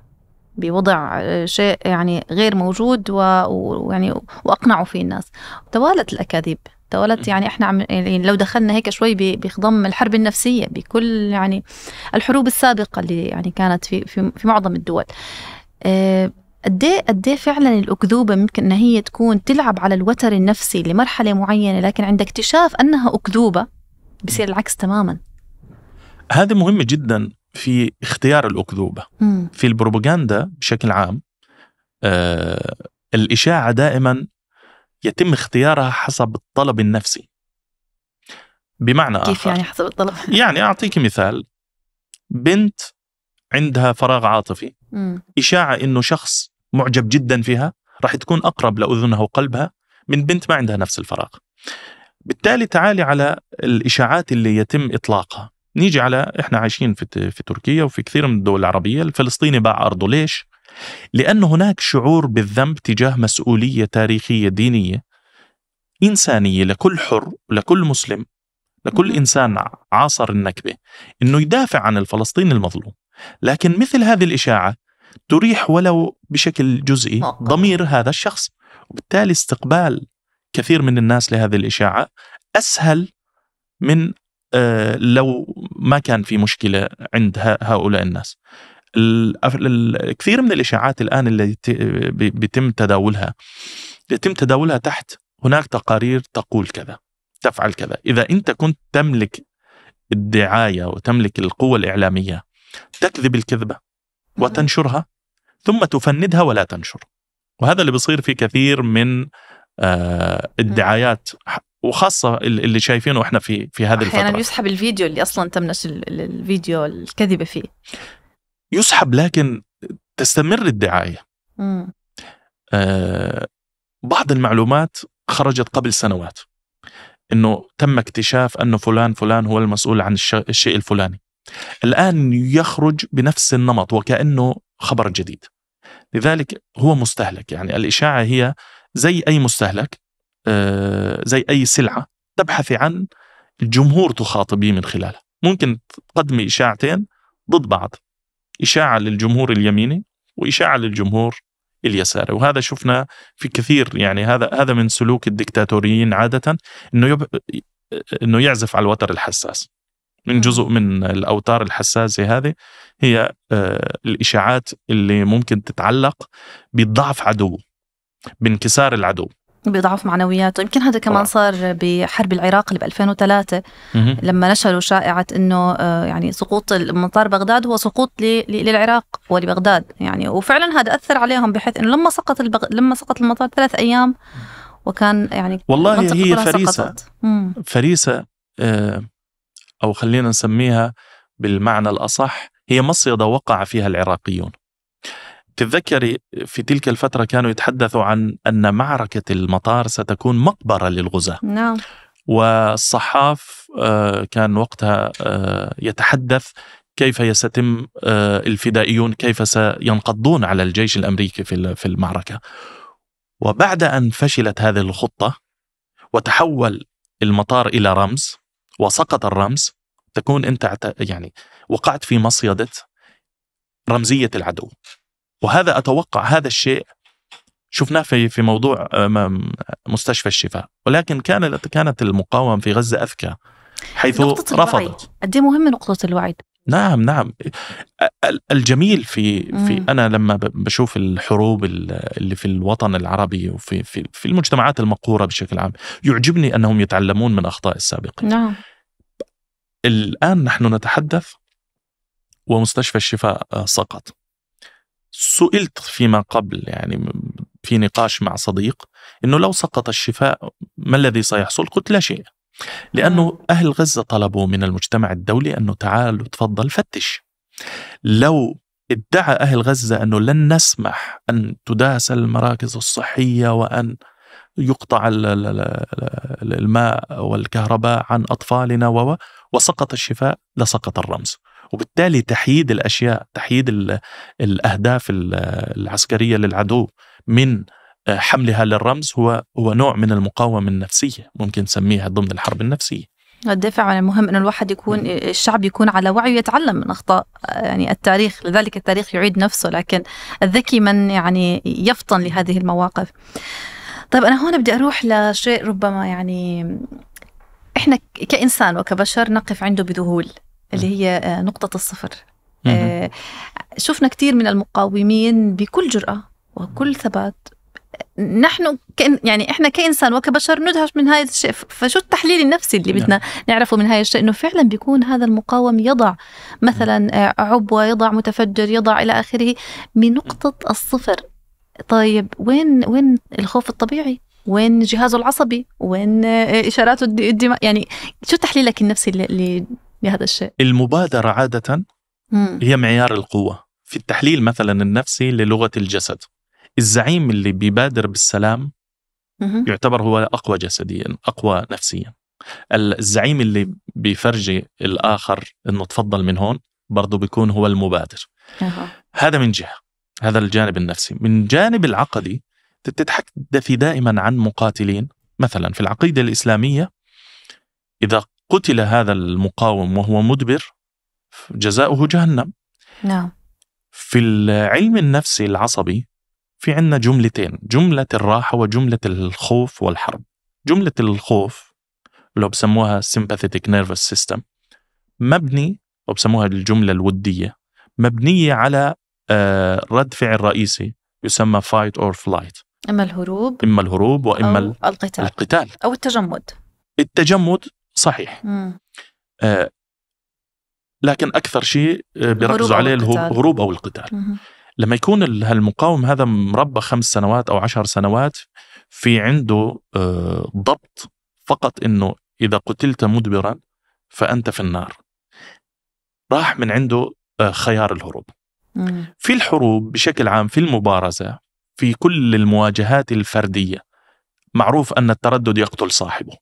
بوضع آه، شيء يعني غير موجود ويعني واقنعوا فيه الناس توالت الاكاذيب توالت يعني احنا عم يعني لو دخلنا هيك شوي بخضم الحرب النفسيه بكل يعني الحروب السابقه اللي يعني كانت في في, في معظم الدول آه، قد ايه قد إيه فعلا الاكذوبه ممكن ان هي تكون تلعب على الوتر النفسي لمرحله معينه لكن عند اكتشاف انها اكذوبه بصير العكس تماما هذا مهم جدا في اختيار الأكذوبة م. في البروباغندا بشكل عام آه الإشاعة دائما يتم اختيارها حسب الطلب النفسي بمعنى كيف آخر يعني حسب الطلب يعني أعطيك مثال بنت عندها فراغ عاطفي م. إشاعة إنه شخص معجب جدا فيها راح تكون أقرب لأذنها وقلبها من بنت ما عندها نفس الفراغ بالتالي تعالي على الإشاعات اللي يتم إطلاقها نيجي على احنا عايشين في في تركيا وفي كثير من الدول العربيه الفلسطيني باع ارضه ليش؟ لأن هناك شعور بالذنب تجاه مسؤولية تاريخية دينية إنسانية لكل حر لكل مسلم لكل إنسان عاصر النكبة أنه يدافع عن الفلسطيني المظلوم لكن مثل هذه الإشاعة تريح ولو بشكل جزئي آه، ضمير هذا الشخص وبالتالي استقبال كثير من الناس لهذه الإشاعة أسهل من آه، لو ما كان في مشكله عند هؤلاء الناس كثير من الاشاعات الان اللي بيتم تداولها يتم تداولها تحت هناك تقارير تقول كذا تفعل كذا اذا انت كنت تملك الدعايه وتملك القوه الاعلاميه تكذب الكذبه وتنشرها ثم تفندها ولا تنشر وهذا اللي بيصير في كثير من آه، الدعايات وخاصه اللي شايفينه احنا في في هذه الفتره احيانا يسحب الفيديو اللي اصلا تم نشر الفيديو الكذبه فيه يسحب لكن تستمر الدعايه آه بعض المعلومات خرجت قبل سنوات انه تم اكتشاف انه فلان فلان هو المسؤول عن الشيء الفلاني الان يخرج بنفس النمط وكانه خبر جديد لذلك هو مستهلك يعني الاشاعه هي زي اي مستهلك آه، زي أي سلعة تبحثي عن الجمهور تخاطبيه من خلالها ممكن تقدمي إشاعتين ضد بعض إشاعة للجمهور اليميني وإشاعة للجمهور اليساري وهذا شفنا في كثير يعني هذا هذا من سلوك الدكتاتوريين عادة انه يب... انه يعزف على الوتر الحساس من جزء من الاوتار الحساسه هذه هي آه، الاشاعات اللي ممكن تتعلق بضعف عدو بانكسار العدو بيضعف معنوياته طيب، يمكن هذا كمان صار بحرب العراق اللي ب 2003 لما نشروا شائعه انه آه، يعني سقوط مطار بغداد هو سقوط للعراق ولبغداد يعني وفعلا هذا اثر عليهم بحيث انه لما سقط البغ... لما سقط المطار ثلاث ايام وكان يعني والله هي فريسه سقطت. فريسه آه، او خلينا نسميها بالمعنى الاصح هي مصيده وقع فيها العراقيون تتذكري في تلك الفترة كانوا يتحدثوا عن أن معركة المطار ستكون مقبرة للغزاة نعم والصحاف آه، كان وقتها آه، يتحدث كيف يستم آه، الفدائيون كيف سينقضون على الجيش الأمريكي في المعركة وبعد أن فشلت هذه الخطة وتحول المطار إلى رمز وسقط الرمز تكون أنت يعني وقعت في مصيدة رمزية العدو وهذا اتوقع هذا الشيء شفناه في في موضوع آه، مستشفى الشفاء ولكن كان كانت المقاومه في غزه اذكى حيث رفضت قد إيه مهمه نقطه الوعي نعم نعم الجميل في في انا لما بشوف الحروب اللي في الوطن العربي وفي في, في المجتمعات المقوره بشكل عام يعجبني انهم يتعلمون من اخطاء السابقين نعم الان نحن نتحدث ومستشفى الشفاء آه، سقط سئلت فيما قبل يعني في نقاش مع صديق انه لو سقط الشفاء ما الذي سيحصل؟ قلت لا شيء. لانه اهل غزه طلبوا من المجتمع الدولي انه تعالوا تفضل فتش. لو ادعى اهل غزه انه لن نسمح ان تداس المراكز الصحيه وان يقطع الماء والكهرباء عن اطفالنا و وسقط الشفاء لسقط الرمز وبالتالي تحييد الأشياء تحييد الأهداف العسكرية للعدو من آه، حملها للرمز هو هو نوع من المقاومة النفسية ممكن نسميها ضمن الحرب النفسية الدافع عن المهم أن الواحد يكون آه، الشعب يكون على وعي ويتعلم من أخطاء آه، يعني التاريخ لذلك التاريخ يعيد نفسه لكن الذكي من يعني يفطن لهذه المواقف طيب أنا هون بدي أروح لشيء ربما يعني إحنا كإنسان وكبشر نقف عنده بذهول اللي نعم. هي آه، نقطة الصفر آه، شفنا كثير من المقاومين بكل جرأة وكل ثبات نحن كإن يعني احنا كانسان وكبشر ندهش من هذا الشيء فشو التحليل النفسي اللي نعم. بدنا نعرفه من هذا الشيء انه فعلا بيكون هذا المقاوم يضع مثلا نعم. آه، عبوه يضع متفجر يضع الى اخره بنقطه الصفر طيب وين وين الخوف الطبيعي وين جهازه العصبي وين اشاراته الدماء يعني شو تحليلك النفسي اللي لهذا الشيء المبادرة عادة مم. هي معيار القوة في التحليل مثلا النفسي للغة الجسد الزعيم اللي بيبادر بالسلام مم. يعتبر هو أقوى جسديا أقوى نفسيا الزعيم اللي بيفرجي الآخر أنه تفضل من هون برضه بيكون هو المبادر أه. هذا من جهة هذا الجانب النفسي من جانب العقدي تتحدث دائما عن مقاتلين مثلا في العقيدة الإسلامية إذا قتل هذا المقاوم وهو مدبر جزاؤه جهنم نعم في العلم النفسي العصبي في عندنا جملتين جملة الراحة وجملة الخوف والحرب جملة الخوف اللي بسموها sympathetic nervous system مبني وبسموها الجملة الودية مبنية على آه، رد فعل رئيسي يسمى fight or flight إما الهروب إما الهروب وإما أو القتال القتال أو التجمد التجمد صحيح مم. آه لكن اكثر شيء آه، بيركزوا عليه الهروب او القتال مم. لما يكون المقاوم هذا مربى خمس سنوات او عشر سنوات في عنده آه ضبط فقط انه اذا قتلت مدبرا فانت في النار راح من عنده آه خيار الهروب مم. في الحروب بشكل عام في المبارزه في كل المواجهات الفرديه معروف ان التردد يقتل صاحبه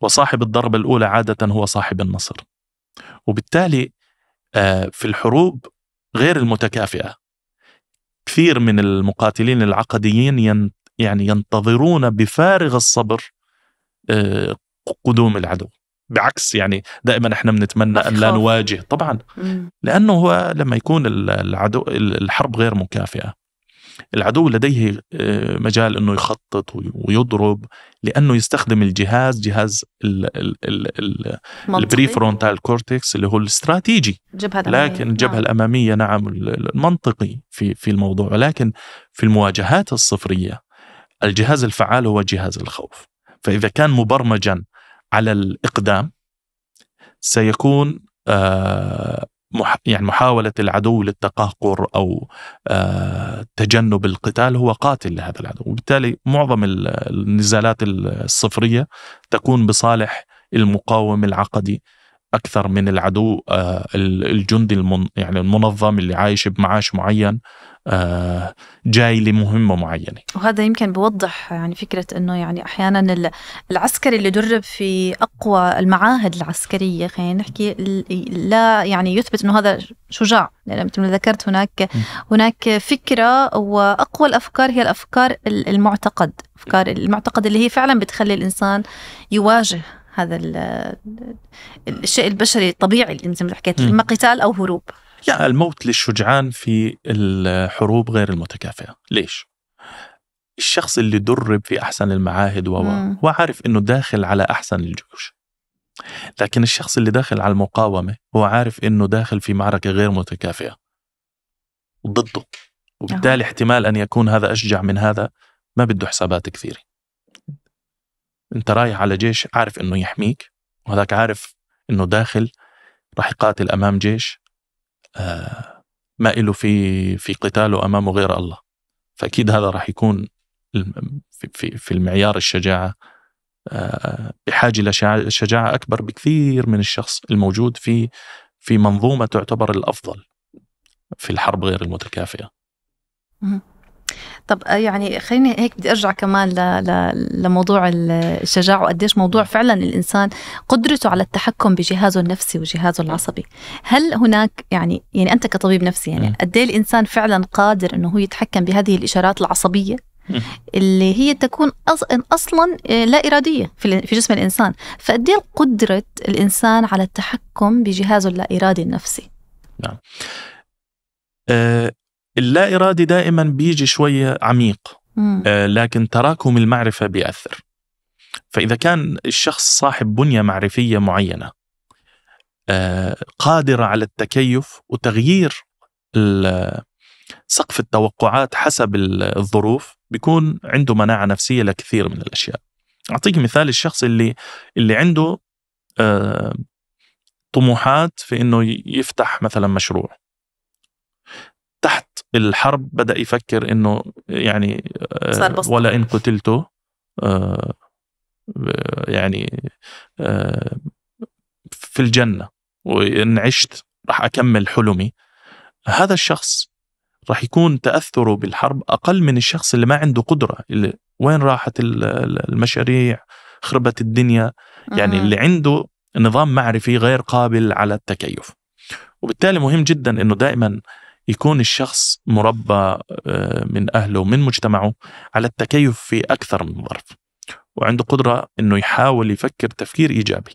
وصاحب الضربة الأولى عادة هو صاحب النصر وبالتالي آه، في الحروب غير المتكافئة كثير من المقاتلين العقديين يعني ينتظرون بفارغ الصبر آه، قدوم العدو بعكس يعني دائما احنا بنتمنى ان لا نواجه طبعا لانه هو لما يكون العدو الحرب غير مكافئه العدو لديه آه، مجال انه يخطط ويضرب لانه يستخدم الجهاز جهاز البري فرونتال كورتكس اللي هو الاستراتيجي الجبهة لكن الجبهه نعم. الاماميه نعم المنطقي في في الموضوع ولكن في المواجهات الصفريه الجهاز الفعال هو جهاز الخوف فاذا كان مبرمجا على الاقدام سيكون آه يعني محاولة العدو للتقهقر أو آه، تجنب القتال هو قاتل لهذا العدو وبالتالي معظم النزالات الصفرية تكون بصالح المقاوم العقدي أكثر من العدو آه، الجندي يعني المنظم اللي عايش بمعاش معين آه، جاي لمهمه معينه. وهذا يمكن بوضح يعني فكره انه يعني احيانا العسكري اللي درب في اقوى المعاهد العسكريه خلينا نحكي لا يعني يثبت انه هذا شجاع لان يعني مثل ما ذكرت هناك هناك فكره واقوى الافكار هي الافكار المعتقد، افكار المعتقد اللي هي فعلا بتخلي الانسان يواجه هذا الشيء البشري الطبيعي اللي مثل ما حكيت اما قتال او هروب يعني الموت للشجعان في الحروب غير المتكافئة ليش؟ الشخص اللي درب في أحسن المعاهد وهو هو عارف أنه داخل على أحسن الجيوش لكن الشخص اللي داخل على المقاومة هو عارف أنه داخل في معركة غير متكافئة ضده وبالتالي آه. احتمال أن يكون هذا أشجع من هذا ما بده حسابات كثيرة أنت رايح على جيش عارف أنه يحميك وهذاك عارف أنه داخل راح يقاتل أمام جيش ما إله في في قتاله أمامه غير الله فأكيد هذا راح يكون في, في المعيار الشجاعة آه، بحاجة لشجاعة أكبر بكثير من الشخص الموجود في في منظومة تعتبر الأفضل في الحرب غير المتكافئة طب آه، يعني خليني هيك بدي ارجع كمان ل... ل... لموضوع الشجاعه وقديش موضوع نعم. فعلا الانسان قدرته على التحكم بجهازه النفسي وجهازه نعم. العصبي هل هناك يعني يعني انت كطبيب نفسي يعني نعم. قد الانسان فعلا قادر انه هو يتحكم بهذه الاشارات العصبيه اللي هي تكون اصلا آه، لا اراديه في جسم الانسان فقد قدره الانسان على التحكم بجهازه اللا ارادي النفسي نعم آه، اللا إرادي دائما بيجي شوية عميق آه لكن تراكم المعرفة بيأثر فإذا كان الشخص صاحب بنية معرفية معينة آه قادرة على التكيف وتغيير سقف التوقعات حسب الظروف بيكون عنده مناعة نفسية لكثير من الأشياء أعطيك مثال الشخص اللي اللي عنده آه طموحات في انه يفتح مثلا مشروع تحت الحرب بدا يفكر انه يعني آه، ولا ان قتلته آه، آه، يعني في الجنه وان عشت راح اكمل حلمي هذا الشخص راح يكون تاثره بالحرب اقل من الشخص اللي ما عنده قدره اللي وين راحت المشاريع خربت الدنيا يعني اللي عنده نظام معرفي غير قابل على التكيف وبالتالي مهم جدا انه دائما آه يكون الشخص مربى آه، من أهله ومن مجتمعه على التكيف في أكثر من ظرف وعنده قدرة أنه يحاول يفكر تفكير إيجابي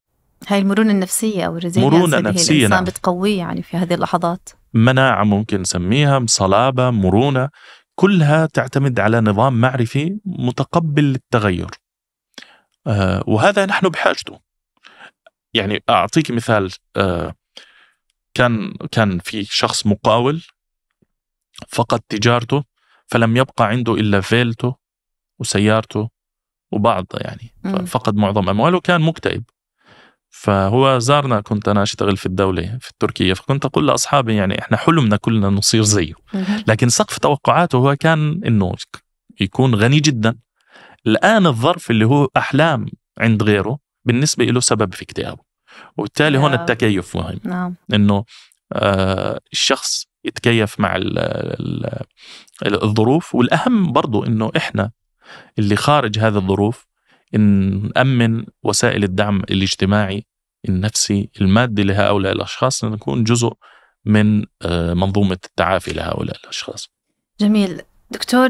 هاي المرونة النفسية أو الريزيلينس مرونة نفسية الإنسان نعم. بتقويه يعني في هذه اللحظات مناعة ممكن نسميها صلابة مرونة كلها تعتمد على نظام معرفي متقبل للتغير آه وهذا نحن بحاجته يعني أعطيك مثال آه كان كان في شخص مقاول فقد تجارته فلم يبقى عنده إلا فيلته وسيارته وبعض يعني فقد معظم أمواله كان مكتئب فهو زارنا كنت انا اشتغل في الدوله في التركيه فكنت اقول لاصحابي يعني احنا حلمنا كلنا نصير زيه لكن سقف توقعاته هو كان انه يكون غني جدا الان الظرف اللي هو احلام عند غيره بالنسبه له سبب في اكتئابه وبالتالي هون التكيف مهم نعم. انه آه، الشخص يتكيف مع الـ الـ الظروف والاهم برضو انه احنا اللي خارج هذه الظروف نأمن وسائل الدعم الاجتماعي النفسي المادي لهؤلاء الاشخاص لنكون جزء من آه، منظومه التعافي لهؤلاء الاشخاص. جميل دكتور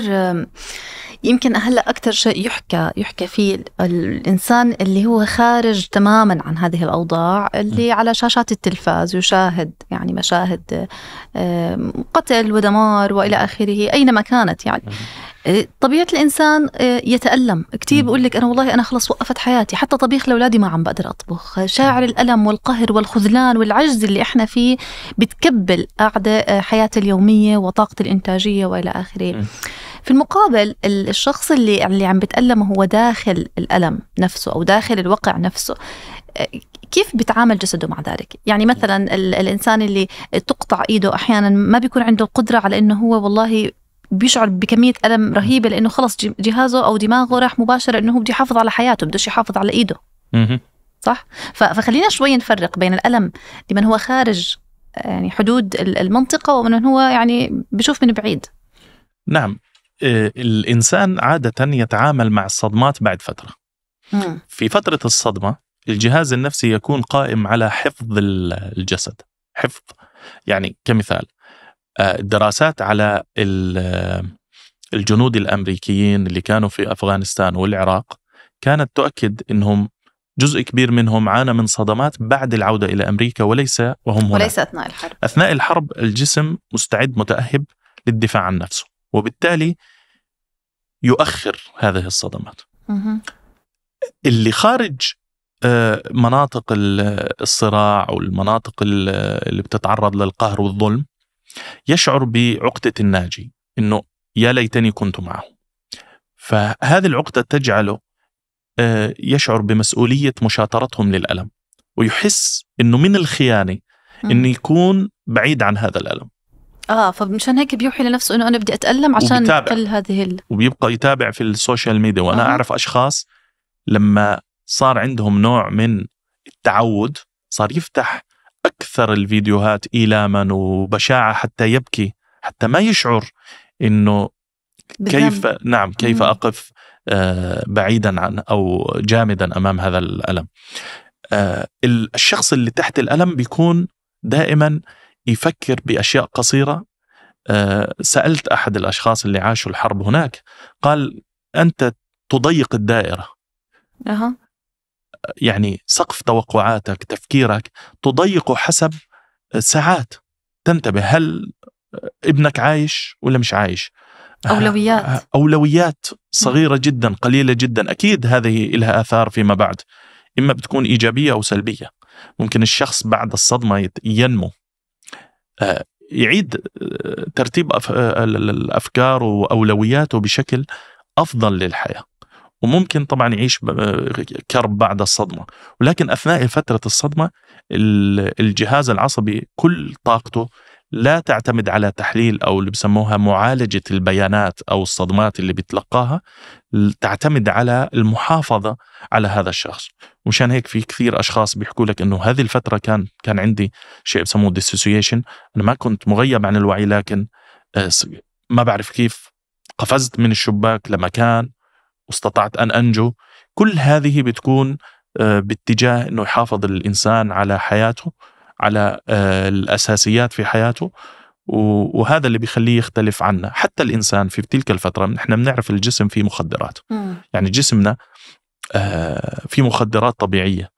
يمكن هلا اكثر شيء يحكى يحكى فيه الانسان اللي هو خارج تماما عن هذه الاوضاع اللي على شاشات التلفاز يشاهد يعني مشاهد قتل ودمار والى اخره اينما كانت يعني إيه، طبيعه الانسان إيه، يتالم كثير بقول لك انا والله انا خلص وقفت حياتي حتى طبيخ لاولادي ما عم بقدر اطبخ شاعر الالم والقهر والخذلان والعجز اللي احنا فيه بتكبل قاعده إيه، حياتي اليوميه وطاقتي الانتاجيه والى اخره في المقابل الشخص اللي اللي عم بتألم هو داخل الألم نفسه أو داخل الوقع نفسه كيف بتعامل جسده مع ذلك؟ يعني مثلا الانسان اللي تقطع ايده احيانا ما بيكون عنده القدره على انه هو والله بيشعر بكميه الم رهيبه لانه خلص جهازه او دماغه راح مباشره انه هو بده يحافظ على حياته بده يحافظ على ايده صح فخلينا شوي نفرق بين الالم لمن هو خارج آه، يعني حدود المنطقه ومن هو يعني بشوف من بعيد نعم آه، الانسان عاده يتعامل مع الصدمات بعد فتره في فتره الصدمه الجهاز النفسي يكون قائم على حفظ الجسد حفظ يعني كمثال آه، الدراسات على آه، الجنود الامريكيين اللي كانوا في افغانستان والعراق كانت تؤكد انهم جزء كبير منهم عانى من صدمات بعد العوده الى امريكا وليس وهم هنا وليس اثناء الحرب اثناء الحرب الجسم مستعد متاهب للدفاع عن نفسه وبالتالي يؤخر هذه الصدمات اللي خارج آه، مناطق الصراع والمناطق اللي بتتعرض للقهر والظلم يشعر بعقدة الناجي أنه يا ليتني كنت معه فهذه العقدة تجعله آه، يشعر بمسؤولية مشاطرتهم للألم ويحس أنه من الخيانة أن يكون بعيد عن هذا الألم اه فمشان هيك بيوحي لنفسه انه انا بدي اتالم عشان اقل هذه ال... وبيبقى يتابع في السوشيال ميديا وانا آه. اعرف اشخاص لما صار عندهم نوع من التعود صار يفتح أكثر الفيديوهات إيلاما وبشاعة حتى يبكي حتى ما يشعر أنه كيف نعم كيف أقف آه، بعيدا عن أو جامدا أمام هذا الألم آه، الشخص اللي تحت الألم بيكون دائما يفكر بأشياء قصيرة آه، سألت أحد الأشخاص اللي عاشوا الحرب هناك قال أنت تضيق الدائرة يعني سقف توقعاتك تفكيرك تضيقه حسب ساعات تنتبه هل ابنك عايش ولا مش عايش أولويات أولويات صغيرة جدا قليلة جدا أكيد هذه لها آثار فيما بعد إما بتكون إيجابية أو سلبية ممكن الشخص بعد الصدمة ينمو آه، يعيد آه، ترتيب آه، الأفكار وأولوياته بشكل أفضل للحياة وممكن طبعا يعيش كرب بعد الصدمه ولكن اثناء فتره الصدمه الجهاز العصبي كل طاقته لا تعتمد على تحليل او اللي بسموها معالجه البيانات او الصدمات اللي بتلقاها تعتمد على المحافظه على هذا الشخص ومشان هيك في كثير اشخاص بيحكوا لك انه هذه الفتره كان كان عندي شيء بسموه ديسوسيشن انا ما كنت مغيب عن الوعي لكن آه، ما بعرف كيف قفزت من الشباك لمكان واستطعت أن أنجو كل هذه بتكون آه، باتجاه أنه يحافظ الإنسان على حياته على آه، الأساسيات في حياته وهذا اللي بيخليه يختلف عنا حتى الإنسان في تلك الفترة نحن بنعرف الجسم فيه مخدرات يعني جسمنا آه، في مخدرات طبيعية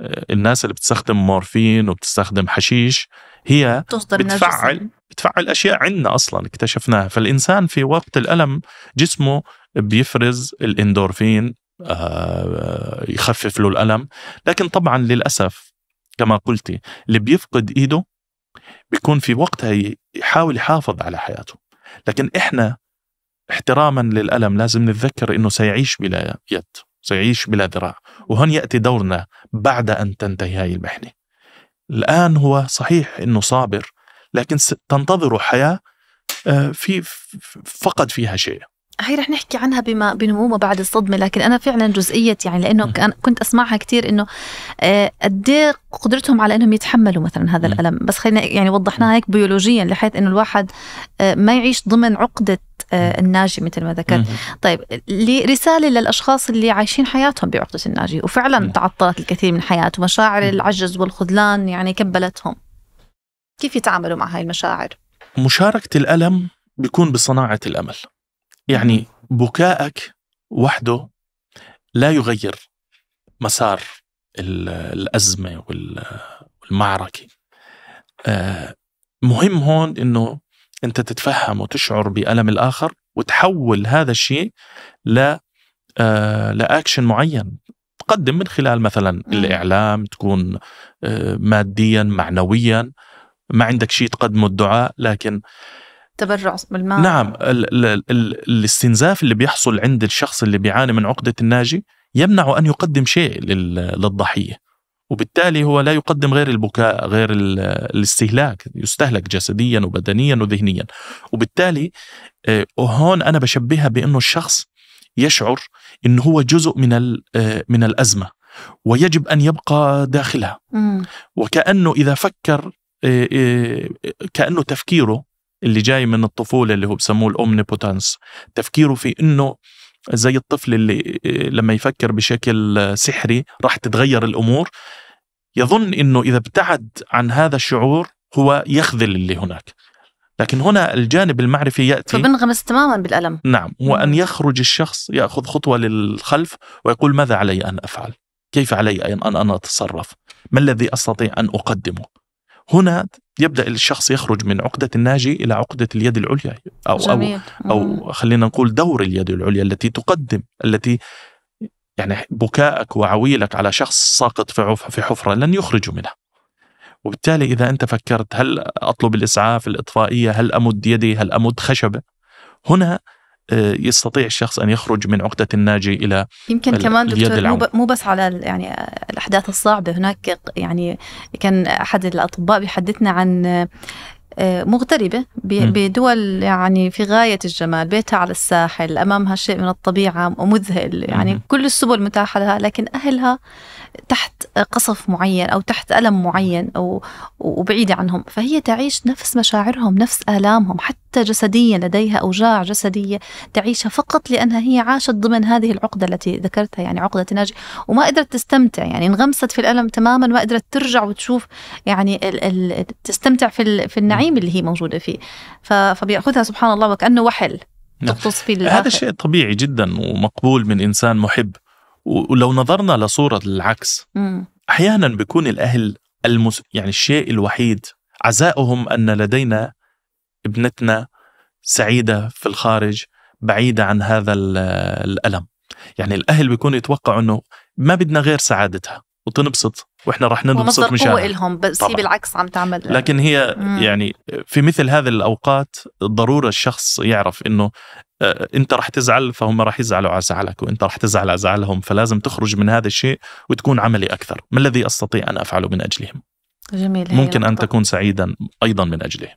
الناس اللي بتستخدم مورفين وبتستخدم حشيش هي بتفعل بتفعل اشياء عندنا اصلا اكتشفناها فالانسان في وقت الالم جسمه بيفرز الاندورفين آه، آه، يخفف له الالم لكن طبعا للاسف كما قلتي اللي بيفقد ايده بيكون في وقتها يحاول يحافظ على حياته لكن احنا احتراما للالم لازم نتذكر انه سيعيش بلا يد سيعيش بلا ذراع وهن يأتي دورنا بعد أن تنتهي هاي المحنة الآن هو صحيح أنه صابر لكن تنتظره حياة آه، في فقد فيها شيء هي رح نحكي عنها بما بنمو ما بعد الصدمه لكن انا فعلا جزئيه يعني لانه كنت اسمعها كثير انه آه، قد إيه قدرتهم على انهم يتحملوا مثلا هذا الالم بس خلينا يعني وضحناها هيك بيولوجيا لحيث انه الواحد آه، ما يعيش ضمن عقده آه، الناجي مثل ما ذكرت طيب رسالة للأشخاص اللي عايشين حياتهم بعقدة الناجي وفعلا تعطلت الكثير من حياتهم مشاعر العجز والخذلان يعني كبلتهم كيف يتعاملوا مع هاي المشاعر؟ مشاركة الألم بيكون بصناعة الأمل يعني بكائك وحده لا يغير مسار الأزمة والمعركة آه، مهم هون أنه انت تتفهم وتشعر بالم الاخر وتحول هذا الشيء ل آه، لاكشن معين تقدم من خلال مثلا الاعلام تكون آه، ماديا معنويا ما عندك شيء تقدمه الدعاء لكن تبرع بالمال نعم ال ال ال الاستنزاف اللي بيحصل عند الشخص اللي بيعاني من عقده الناجي يمنعه ان يقدم شيء للضحيه وبالتالي هو لا يقدم غير البكاء غير الاستهلاك يستهلك جسديا وبدنيا وذهنيا وبالتالي آه، هون انا بشبهها بانه الشخص يشعر انه هو جزء من آه، من الازمه ويجب ان يبقى داخلها وكانه اذا فكر آه، كانه تفكيره اللي جاي من الطفوله اللي هو بسموه الاومنيبوتانس تفكيره في انه زي الطفل اللي آه، لما يفكر بشكل آه، سحري راح تتغير الامور يظن انه اذا ابتعد عن هذا الشعور هو يخذل اللي هناك لكن هنا الجانب المعرفي ياتي فبنغمس تماما بالالم نعم وان يخرج الشخص ياخذ خطوه للخلف ويقول ماذا علي ان افعل؟ كيف علي ان انا اتصرف؟ ما الذي استطيع ان اقدمه؟ هنا يبدا الشخص يخرج من عقده الناجي الى عقده اليد العليا او جميل. او او خلينا نقول دور اليد العليا التي تقدم التي يعني بكائك وعويلك على شخص ساقط في في حفره لن يخرج منها وبالتالي اذا انت فكرت هل اطلب الاسعاف الاطفائيه هل امد يدي هل امد خشبه هنا آه، يستطيع الشخص ان يخرج من عقده الناجي الى يمكن ال كمان دكتور مو بس على يعني الاحداث الصعبه هناك يعني كان احد الاطباء بيحدثنا عن آه، مغتربة بدول يعني في غاية الجمال بيتها على الساحل أمامها شيء من الطبيعة ومذهل يعني كل السبل متاحة لها لكن أهلها تحت قصف معين أو تحت ألم معين أو وبعيدة عنهم فهي تعيش نفس مشاعرهم نفس آلامهم حتى جسديا لديها أوجاع جسدية تعيشها فقط لأنها هي عاشت ضمن هذه العقدة التي ذكرتها يعني عقدة ناجي وما قدرت تستمتع يعني انغمست في الألم تماما ما قدرت ترجع وتشوف يعني ال ال تستمتع في, في النعيم النعيم اللي هي موجوده فيه فبياخذها سبحان الله وكانه وحل نعم. تقتص فيه هذا شيء طبيعي جدا ومقبول من انسان محب ولو نظرنا لصوره العكس احيانا بيكون الاهل المس... يعني الشيء الوحيد عزاؤهم ان لدينا ابنتنا سعيده في الخارج بعيده عن هذا الالم يعني الاهل بيكونوا يتوقعوا انه ما بدنا غير سعادتها وتنبسط واحنا رح ننبسط مشان قوة لهم بس هي بالعكس عم تعمل لكن هي مم. يعني في مثل هذه الاوقات ضروره الشخص يعرف انه آه، انت رح تزعل فهم رح يزعلوا على زعلك وانت رح تزعل على زعلهم فلازم تخرج من هذا الشيء وتكون عملي اكثر ما الذي استطيع ان افعله من اجلهم جميل ممكن ان تكون سعيدا ايضا من اجله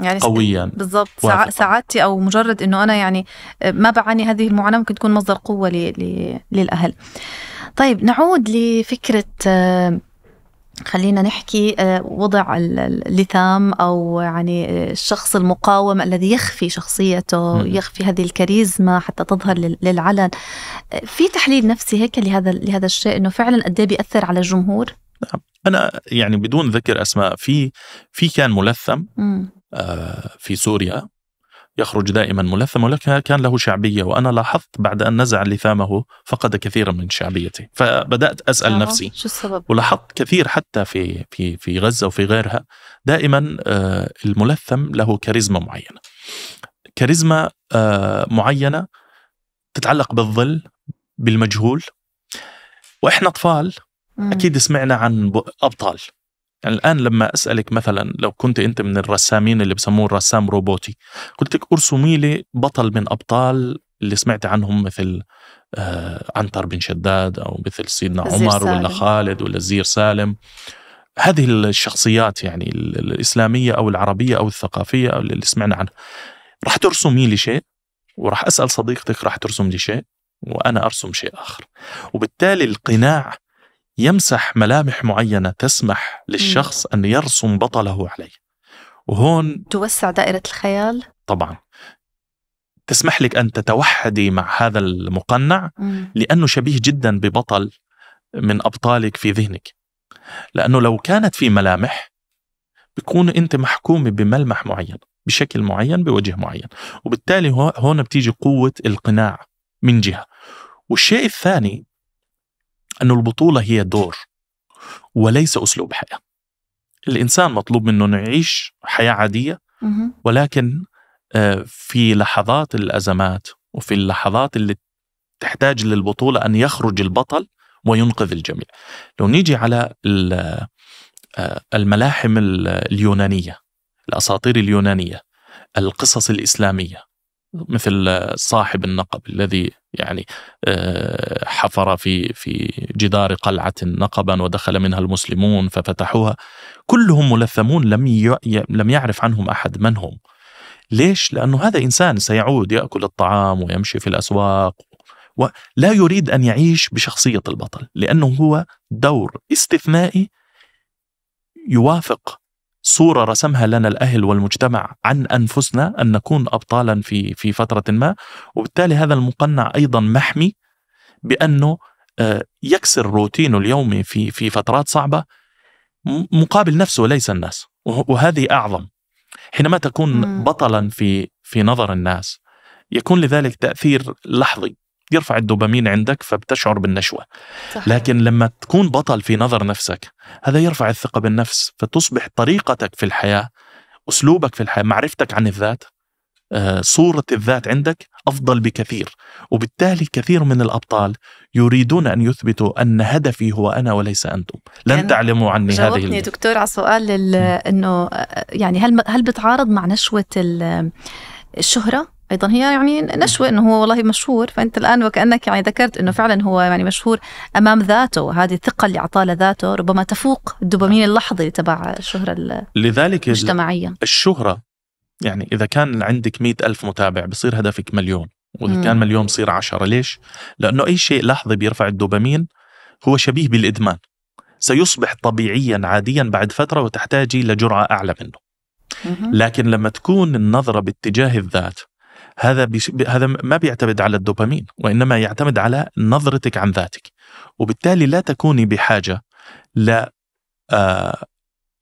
يعني قويا بالضبط سعادتي او مجرد انه انا يعني آه، ما بعاني هذه المعاناه ممكن تكون مصدر قوه للاهل طيب نعود لفكرة آه، خلينا نحكي آه، وضع اللثام او يعني آه، الشخص المقاوم الذي يخفي شخصيته يخفي هذه الكاريزما حتى تظهر للعلن في تحليل نفسي هيك لهذا لهذا الشيء انه فعلا قد إيه بياثر على الجمهور نعم. انا يعني بدون ذكر اسماء في في كان ملثم في سوريا يخرج دائما ملثما ولكن كان له شعبيه وانا لاحظت بعد ان نزع لثامه فقد كثيرا من شعبيته فبدات اسال آه. نفسي شو السبب؟ ولاحظت كثير حتى في في في غزه وفي غيرها دائما آه، الملثم له كاريزما معينه كاريزما آه، معينه تتعلق بالظل بالمجهول واحنا اطفال اكيد سمعنا عن ابطال يعني الآن لما أسألك مثلا لو كنت أنت من الرسامين اللي بسموه الرسام روبوتي قلت لك ارسمي لي بطل من أبطال اللي سمعت عنهم مثل آه عنتر بن شداد أو مثل سيدنا عمر سالم. ولا خالد ولا الزير سالم هذه الشخصيات يعني الإسلامية أو العربية أو الثقافية أو اللي سمعنا عنها راح ترسمي لي شيء وراح أسأل صديقتك راح ترسم لي شيء وأنا أرسم شيء آخر وبالتالي القناع يمسح ملامح معينة تسمح للشخص أن يرسم بطله عليه وهون توسع دائرة الخيال طبعا تسمح لك أن تتوحدي مع هذا المقنع لأنه شبيه جدا ببطل من أبطالك في ذهنك لأنه لو كانت في ملامح بكون أنت محكومة بملمح معين بشكل معين بوجه معين وبالتالي هون بتيجي قوة القناع من جهة والشيء الثاني أن البطولة هي دور وليس أسلوب حياة الإنسان مطلوب منه أنه يعيش حياة عادية ولكن آه، في لحظات الأزمات وفي اللحظات اللي تحتاج للبطولة أن يخرج البطل وينقذ الجميع لو نيجي على آه، الملاحم اليونانية الأساطير اليونانية القصص الإسلامية مثل آه، صاحب النقب الذي يعني آه، حفر في في جدار قلعة نقبا ودخل منها المسلمون ففتحوها كلهم ملثمون لم لم يعرف عنهم أحد من هم ليش؟ لأنه هذا إنسان سيعود يأكل الطعام ويمشي في الأسواق ولا يريد أن يعيش بشخصية البطل لأنه هو دور استثنائي يوافق صورة رسمها لنا الأهل والمجتمع عن أنفسنا أن نكون أبطالا في في فترة ما وبالتالي هذا المقنع أيضا محمي بأنه آه، يكسر روتينه اليومي في في فترات صعبة مقابل نفسه وليس الناس وهذه أعظم حينما تكون بطلا في في نظر الناس يكون لذلك تأثير لحظي يرفع الدوبامين عندك فبتشعر بالنشوه صح. لكن لما تكون بطل في نظر نفسك هذا يرفع الثقه بالنفس فتصبح طريقتك في الحياه اسلوبك في الحياه معرفتك عن الذات آه، صورة الذات عندك أفضل بكثير وبالتالي كثير من الأبطال يريدون أن يثبتوا أن هدفي هو أنا وليس أنتم لن يعني تعلموا عني هذه جاوبني دكتور على سؤال أنه آه، يعني هل, هل بتعارض مع نشوة الشهرة ايضا هي يعني نشوه انه هو والله مشهور فانت الان وكانك يعني ذكرت انه فعلا هو يعني مشهور امام ذاته هذه الثقه اللي اعطاها لذاته ربما تفوق الدوبامين اللحظي تبع الشهره لذلك المجتمعيه الشهره يعني اذا كان عندك مئة ألف متابع بصير هدفك مليون واذا كان مليون بصير عشرة ليش لانه اي شيء لحظي بيرفع الدوبامين هو شبيه بالادمان سيصبح طبيعيا عاديا بعد فتره وتحتاجي لجرعه اعلى منه لكن لما تكون النظره باتجاه الذات هذا بيش... هذا ما بيعتمد على الدوبامين وانما يعتمد على نظرتك عن ذاتك وبالتالي لا تكوني بحاجه ل آه...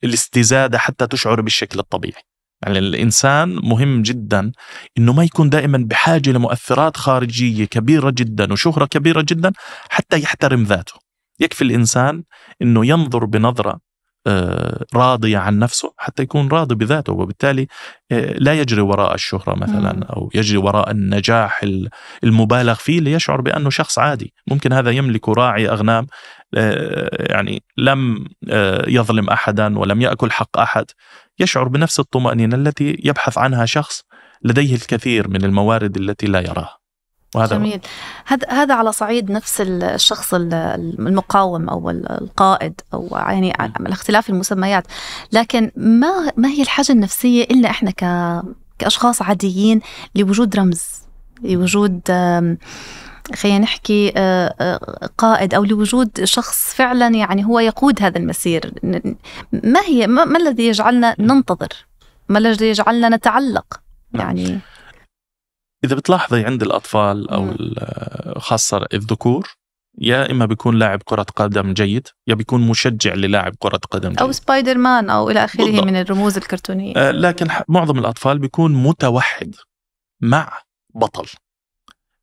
الاستزاده حتى تشعر بالشكل الطبيعي يعني الانسان مهم جدا انه ما يكون دائما بحاجه لمؤثرات خارجيه كبيره جدا وشهره كبيره جدا حتى يحترم ذاته يكفي الانسان انه ينظر بنظره آه، راضي عن نفسه حتى يكون راضي بذاته وبالتالي آه، لا يجري وراء الشهرة مثلا أو يجري وراء النجاح المبالغ فيه ليشعر بأنه شخص عادي ممكن هذا يملك راعي أغنام آه، يعني لم يظلم أحدا ولم يأكل حق أحد يشعر بنفس الطمأنينة التي يبحث عنها شخص لديه الكثير من الموارد التي لا يراها وهذا جميل هذا هذا على صعيد نفس الشخص المقاوم او القائد او يعني الاختلاف المسميات لكن ما ما هي الحاجه النفسيه الا احنا ك كاشخاص عاديين لوجود رمز لوجود خلينا نحكي قائد او لوجود شخص فعلا يعني هو يقود هذا المسير ما هي ما, الذي يجعلنا ننتظر ما الذي يجعلنا نتعلق نعم. يعني اذا بتلاحظي عند الاطفال او خاصه الذكور يا اما بيكون لاعب كره قدم جيد يا بيكون مشجع للاعب كره قدم جيد. او سبايدر مان او الى اخره بالضبط. من الرموز الكرتونيه آه لكن معظم الاطفال بيكون متوحد مع بطل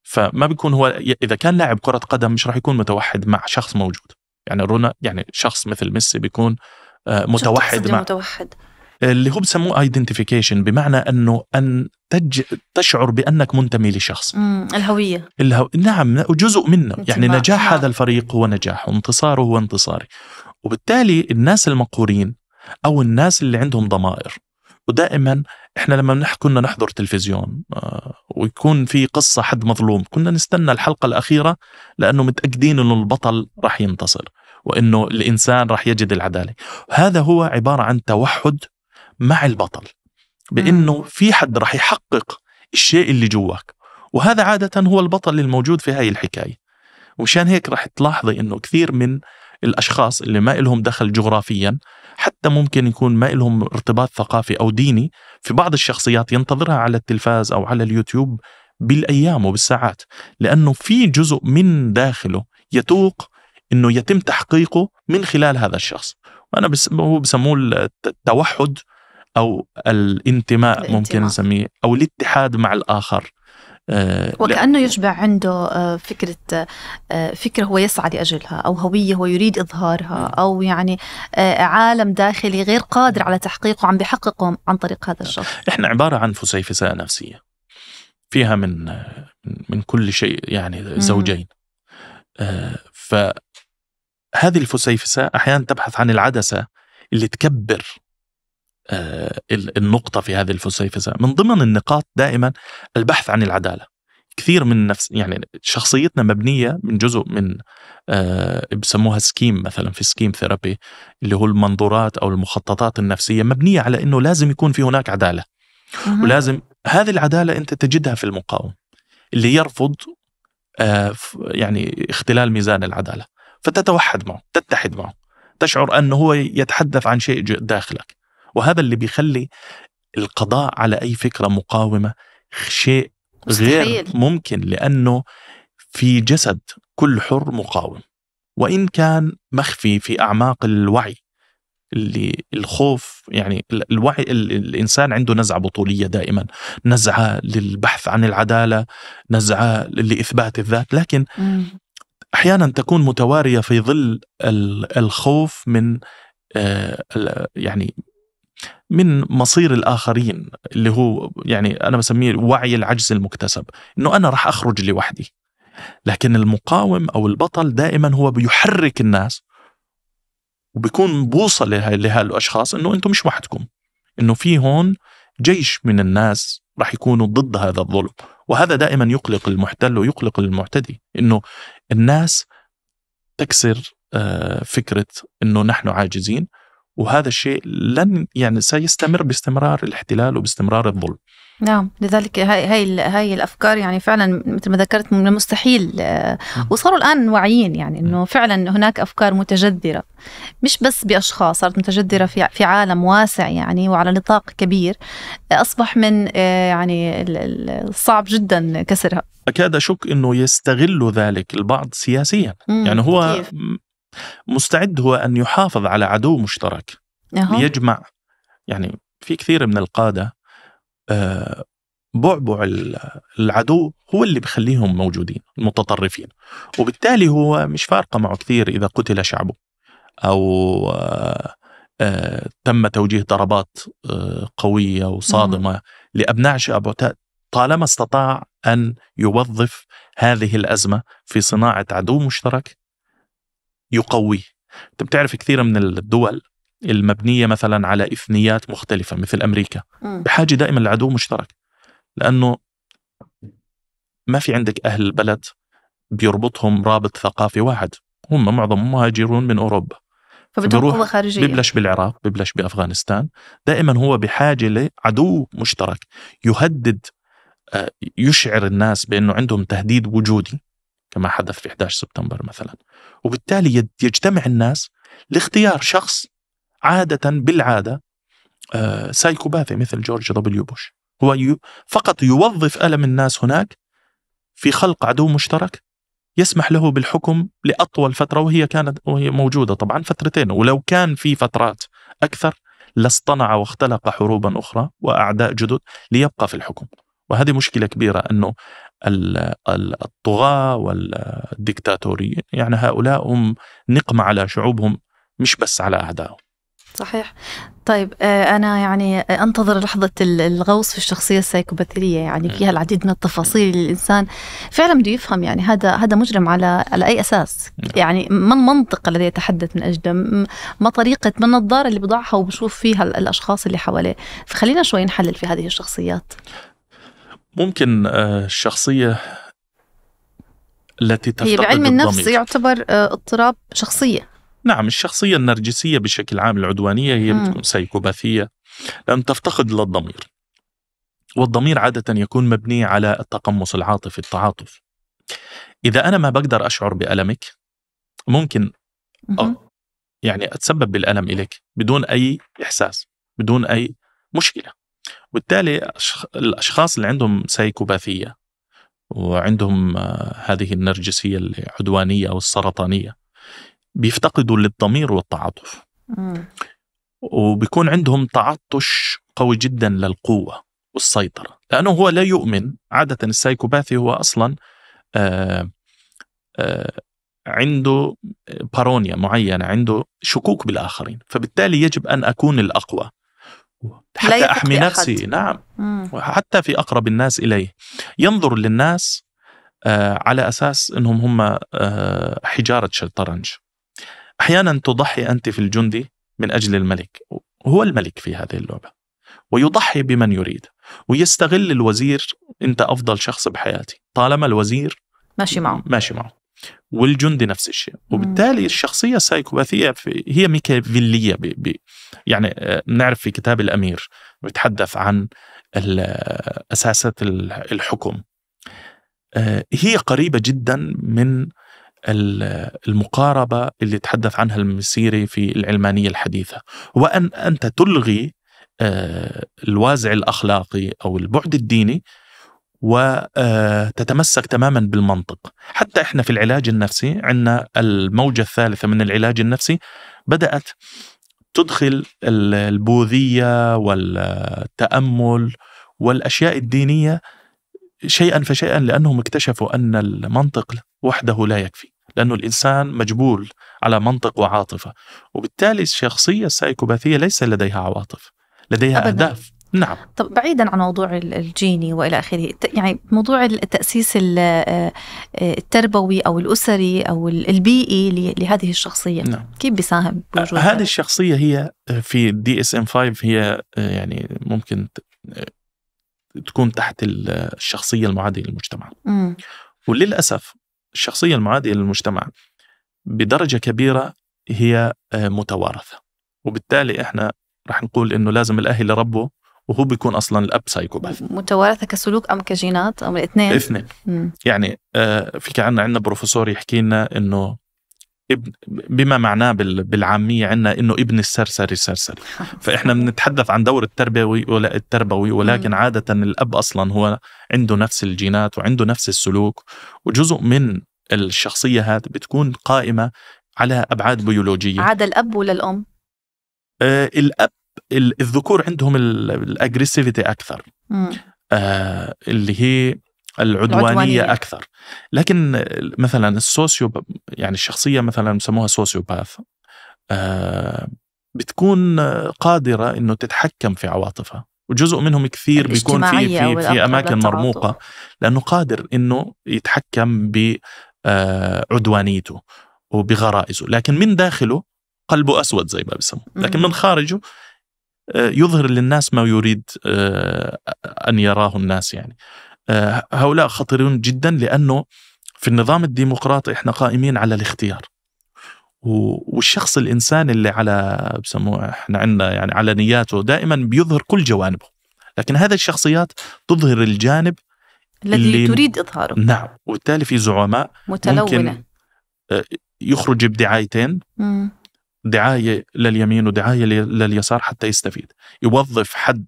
فما بيكون هو اذا كان لاعب كره قدم مش راح يكون متوحد مع شخص موجود يعني رونا يعني شخص مثل ميسي بيكون آه، متوحد مع متوحد اللي هو بسموه ايدنتيفيكيشن بمعنى انه ان تج... تشعر بانك منتمي لشخص الهويه الهو... نعم جزء منه يعني نجاح نعم. هذا الفريق هو نجاح وانتصاره هو انتصاري وبالتالي الناس المقهورين او الناس اللي عندهم ضمائر ودائما احنا لما كنا نحضر تلفزيون آه، ويكون في قصه حد مظلوم كنا نستنى الحلقه الاخيره لانه متاكدين انه البطل راح ينتصر وانه الانسان راح يجد العداله هذا هو عباره عن توحد مع البطل بانه في حد راح يحقق الشيء اللي جواك وهذا عاده هو البطل الموجود في هاي الحكايه ومشان هيك راح تلاحظي انه كثير من الاشخاص اللي ما لهم دخل جغرافيا حتى ممكن يكون ما لهم ارتباط ثقافي او ديني في بعض الشخصيات ينتظرها على التلفاز او على اليوتيوب بالايام وبالساعات لانه في جزء من داخله يتوق انه يتم تحقيقه من خلال هذا الشخص وانا بس هو بسموه التوحد او الانتماء, الانتماع. ممكن نسميه او الاتحاد مع الاخر آه، وكأنه يشبع عنده آه، فكرة آه، فكرة هو يسعى لأجلها أو هوية هو يريد إظهارها نعم. أو يعني عالم داخلي غير قادر نعم. على تحقيقه عم بحققه عن طريق هذا نعم. الشخص إحنا عبارة عن فسيفساء نفسية فيها من من كل شيء يعني زوجين فهذه الفسيفساء أحيانا تبحث عن العدسة اللي تكبر آه، النقطة في هذه الفسيفساء من ضمن النقاط دائما البحث عن العدالة كثير من نفس يعني شخصيتنا مبنية من جزء من آه بسموها سكيم مثلا في سكيم ثيرابي اللي هو المنظورات أو المخططات النفسية مبنية على أنه لازم يكون في هناك عدالة ولازم هذه العدالة أنت تجدها في المقاوم اللي يرفض آه يعني اختلال ميزان العدالة فتتوحد معه تتحد معه تشعر أنه هو يتحدث عن شيء داخلك وهذا اللي بيخلي القضاء على أي فكرة مقاومة شيء غير ممكن لأنه في جسد كل حر مقاوم وإن كان مخفي في أعماق الوعي اللي الخوف يعني الوعي الانسان عنده نزعه بطوليه دائما نزعه للبحث عن العداله نزعه لاثبات الذات لكن احيانا تكون متواريه في ظل الخوف من آه، يعني من مصير الآخرين اللي هو يعني أنا بسميه وعي العجز المكتسب إنه أنا راح أخرج لوحدي لكن المقاوم أو البطل دائما هو بيحرك الناس وبيكون بوصل لهالاشخاص انه انتم مش وحدكم انه في هون جيش من الناس راح يكونوا ضد هذا الظلم وهذا دائما يقلق المحتل ويقلق المعتدي انه الناس تكسر آه، فكره انه نحن عاجزين وهذا الشيء لن يعني سيستمر باستمرار الاحتلال وباستمرار الظلم نعم لذلك هاي هاي هاي الافكار يعني فعلا مثل ما ذكرت من المستحيل وصاروا الان واعيين يعني انه فعلا هناك افكار متجذره مش بس باشخاص صارت متجذره في في عالم واسع يعني وعلى نطاق كبير اصبح من آه، يعني الصعب جدا كسرها اكاد اشك انه يستغل ذلك البعض سياسيا يعني هو كيف. مستعد هو أن يحافظ على عدو مشترك أهو. ليجمع يعني في كثير من القادة آه، بعبع العدو هو اللي بخليهم موجودين المتطرفين وبالتالي هو مش فارقة معه كثير إذا قتل شعبه أو آه، آه، تم توجيه ضربات قوية وصادمة لأبناء شعبه طالما استطاع أن يوظف هذه الأزمة في صناعة عدو مشترك يقويه انت بتعرف كثير من الدول المبنية مثلا على إثنيات مختلفة مثل أمريكا بحاجة دائما لعدو مشترك لأنه ما في عندك أهل البلد بيربطهم رابط ثقافي واحد هم معظم مهاجرون من أوروبا فبتروح خارجية ببلش بالعراق ببلش بأفغانستان دائما هو بحاجة لعدو مشترك يهدد آه، يشعر الناس بأنه عندهم تهديد وجودي كما حدث في 11 سبتمبر مثلا وبالتالي يجتمع الناس لاختيار شخص عادة بالعادة آه، سايكوباثي مثل جورج دبليو بوش هو فقط يوظف ألم الناس هناك في خلق عدو مشترك يسمح له بالحكم لأطول فترة وهي كانت وهي موجودة طبعا فترتين ولو كان في فترات أكثر لاصطنع واختلق حروبا أخرى وأعداء جدد ليبقى في الحكم وهذه مشكلة كبيرة أنه الطغاة والديكتاتوريين يعني هؤلاء هم نقمة على شعوبهم مش بس على أعدائهم صحيح طيب آه، أنا يعني أنتظر لحظة الغوص في الشخصية السيكوباثية يعني فيها العديد من التفاصيل الإنسان فعلا بده يفهم يعني هذا هذا مجرم على على أي أساس نعم. يعني ما المنطق الذي يتحدث من أجله ما طريقة ما النظارة اللي بضعها وبشوف فيها الأشخاص اللي حواليه فخلينا شوي نحلل في هذه الشخصيات ممكن آه، الشخصية التي تفتقد هي بعلم النفس يعتبر آه، اضطراب شخصية نعم الشخصية النرجسية بشكل عام العدوانية هي م. بتكون سيكوباثية لأن تفتقد للضمير والضمير عادة يكون مبني على التقمص العاطفي التعاطف إذا أنا ما بقدر أشعر بألمك ممكن آه، يعني أتسبب بالألم إليك بدون أي إحساس بدون أي مشكلة وبالتالي الاشخاص اللي عندهم سايكوباثيه وعندهم آه، هذه النرجسيه العدوانيه او السرطانيه بيفتقدوا للضمير والتعاطف وبيكون عندهم تعطش قوي جدا للقوه والسيطره لانه هو لا يؤمن عاده السايكوباثي هو اصلا آآ آه، آآ آه، عنده بارونيا معينه عنده شكوك بالاخرين فبالتالي يجب ان اكون الاقوى حتى أحمي نفسي أحد. نعم حتى في أقرب الناس إليه ينظر للناس آه، على أساس أنهم هم آه، حجارة شطرنج أحيانا تضحي أنت في الجندي من أجل الملك هو الملك في هذه اللعبة ويضحي بمن يريد ويستغل الوزير أنت أفضل شخص بحياتي طالما الوزير ماشي معه ماشي معه والجندي نفس الشيء وبالتالي الشخصيه السايكوباثيه في هي ميكافيليه بي بي يعني بنعرف آه، في كتاب الامير بيتحدث عن اساسات الحكم آه، هي قريبه جدا من المقاربه اللي تحدث عنها المسيري في العلمانيه الحديثه وان انت تلغي آه، الوازع الاخلاقي او البعد الديني وتتمسك تماما بالمنطق حتى احنا في العلاج النفسي عندنا الموجة الثالثة من العلاج النفسي بدأت تدخل البوذية والتأمل والأشياء الدينية شيئا فشيئا لأنهم اكتشفوا أن المنطق وحده لا يكفي لأنه الإنسان مجبول على منطق وعاطفة وبالتالي الشخصية السايكوباثية ليس لديها عواطف لديها أبداً. أهداف نعم طب بعيدا عن موضوع الجيني والى اخره يعني موضوع التاسيس آه، آه، التربوي او الاسري او البيئي لهذه الشخصيه نعم. كيف بيساهم آه، هذه الشخصيه هي في الدي اس ام 5 هي يعني ممكن تكون تحت الشخصيه المعاديه للمجتمع م. وللاسف الشخصيه المعاديه للمجتمع بدرجه كبيره هي متوارثه وبالتالي احنا راح نقول انه لازم الاهل يربوا وهو بيكون اصلا الاب سايكوباث متوارثه كسلوك ام كجينات ام الاثنين الاثنين يعني آه، في كان عندنا بروفيسور يحكي لنا انه ابن بما معناه بالعامية عندنا إنه ابن السرسر السرسر فإحنا بنتحدث عن دور التربوي ولا التربوي ولكن عادة الأب أصلا هو عنده نفس الجينات وعنده نفس السلوك وجزء من الشخصية هذه بتكون قائمة على أبعاد بيولوجية عدا الأب ولا الأم؟ آه الأب الذكور عندهم الاجريسيفيتي اكثر آه اللي هي العدوانية, العدوانية أكثر لكن مثلا السوسيو يعني الشخصية مثلا بسموها سوسيوباث آه بتكون قادرة إنه تتحكم في عواطفها وجزء منهم كثير بيكون في في, في اماكن مرموقه لانه قادر انه يتحكم بعدوانيته آه، وبغرائزه لكن من داخله قلبه اسود زي ما بيسموه لكن من خارجه آه، يظهر للناس ما يريد آه، ان يراه الناس يعني آه، هؤلاء خطيرون جدا لانه في النظام الديمقراطي احنا قائمين على الاختيار والشخص الانسان اللي على بسموه احنا عندنا يعني على نياته دائما بيظهر كل جوانبه لكن هذه الشخصيات تظهر الجانب الذي تريد اظهاره نعم وبالتالي في زعماء متلونة ممكن يخرج بدعايتين دعايه لليمين ودعايه لليسار حتى يستفيد يوظف حد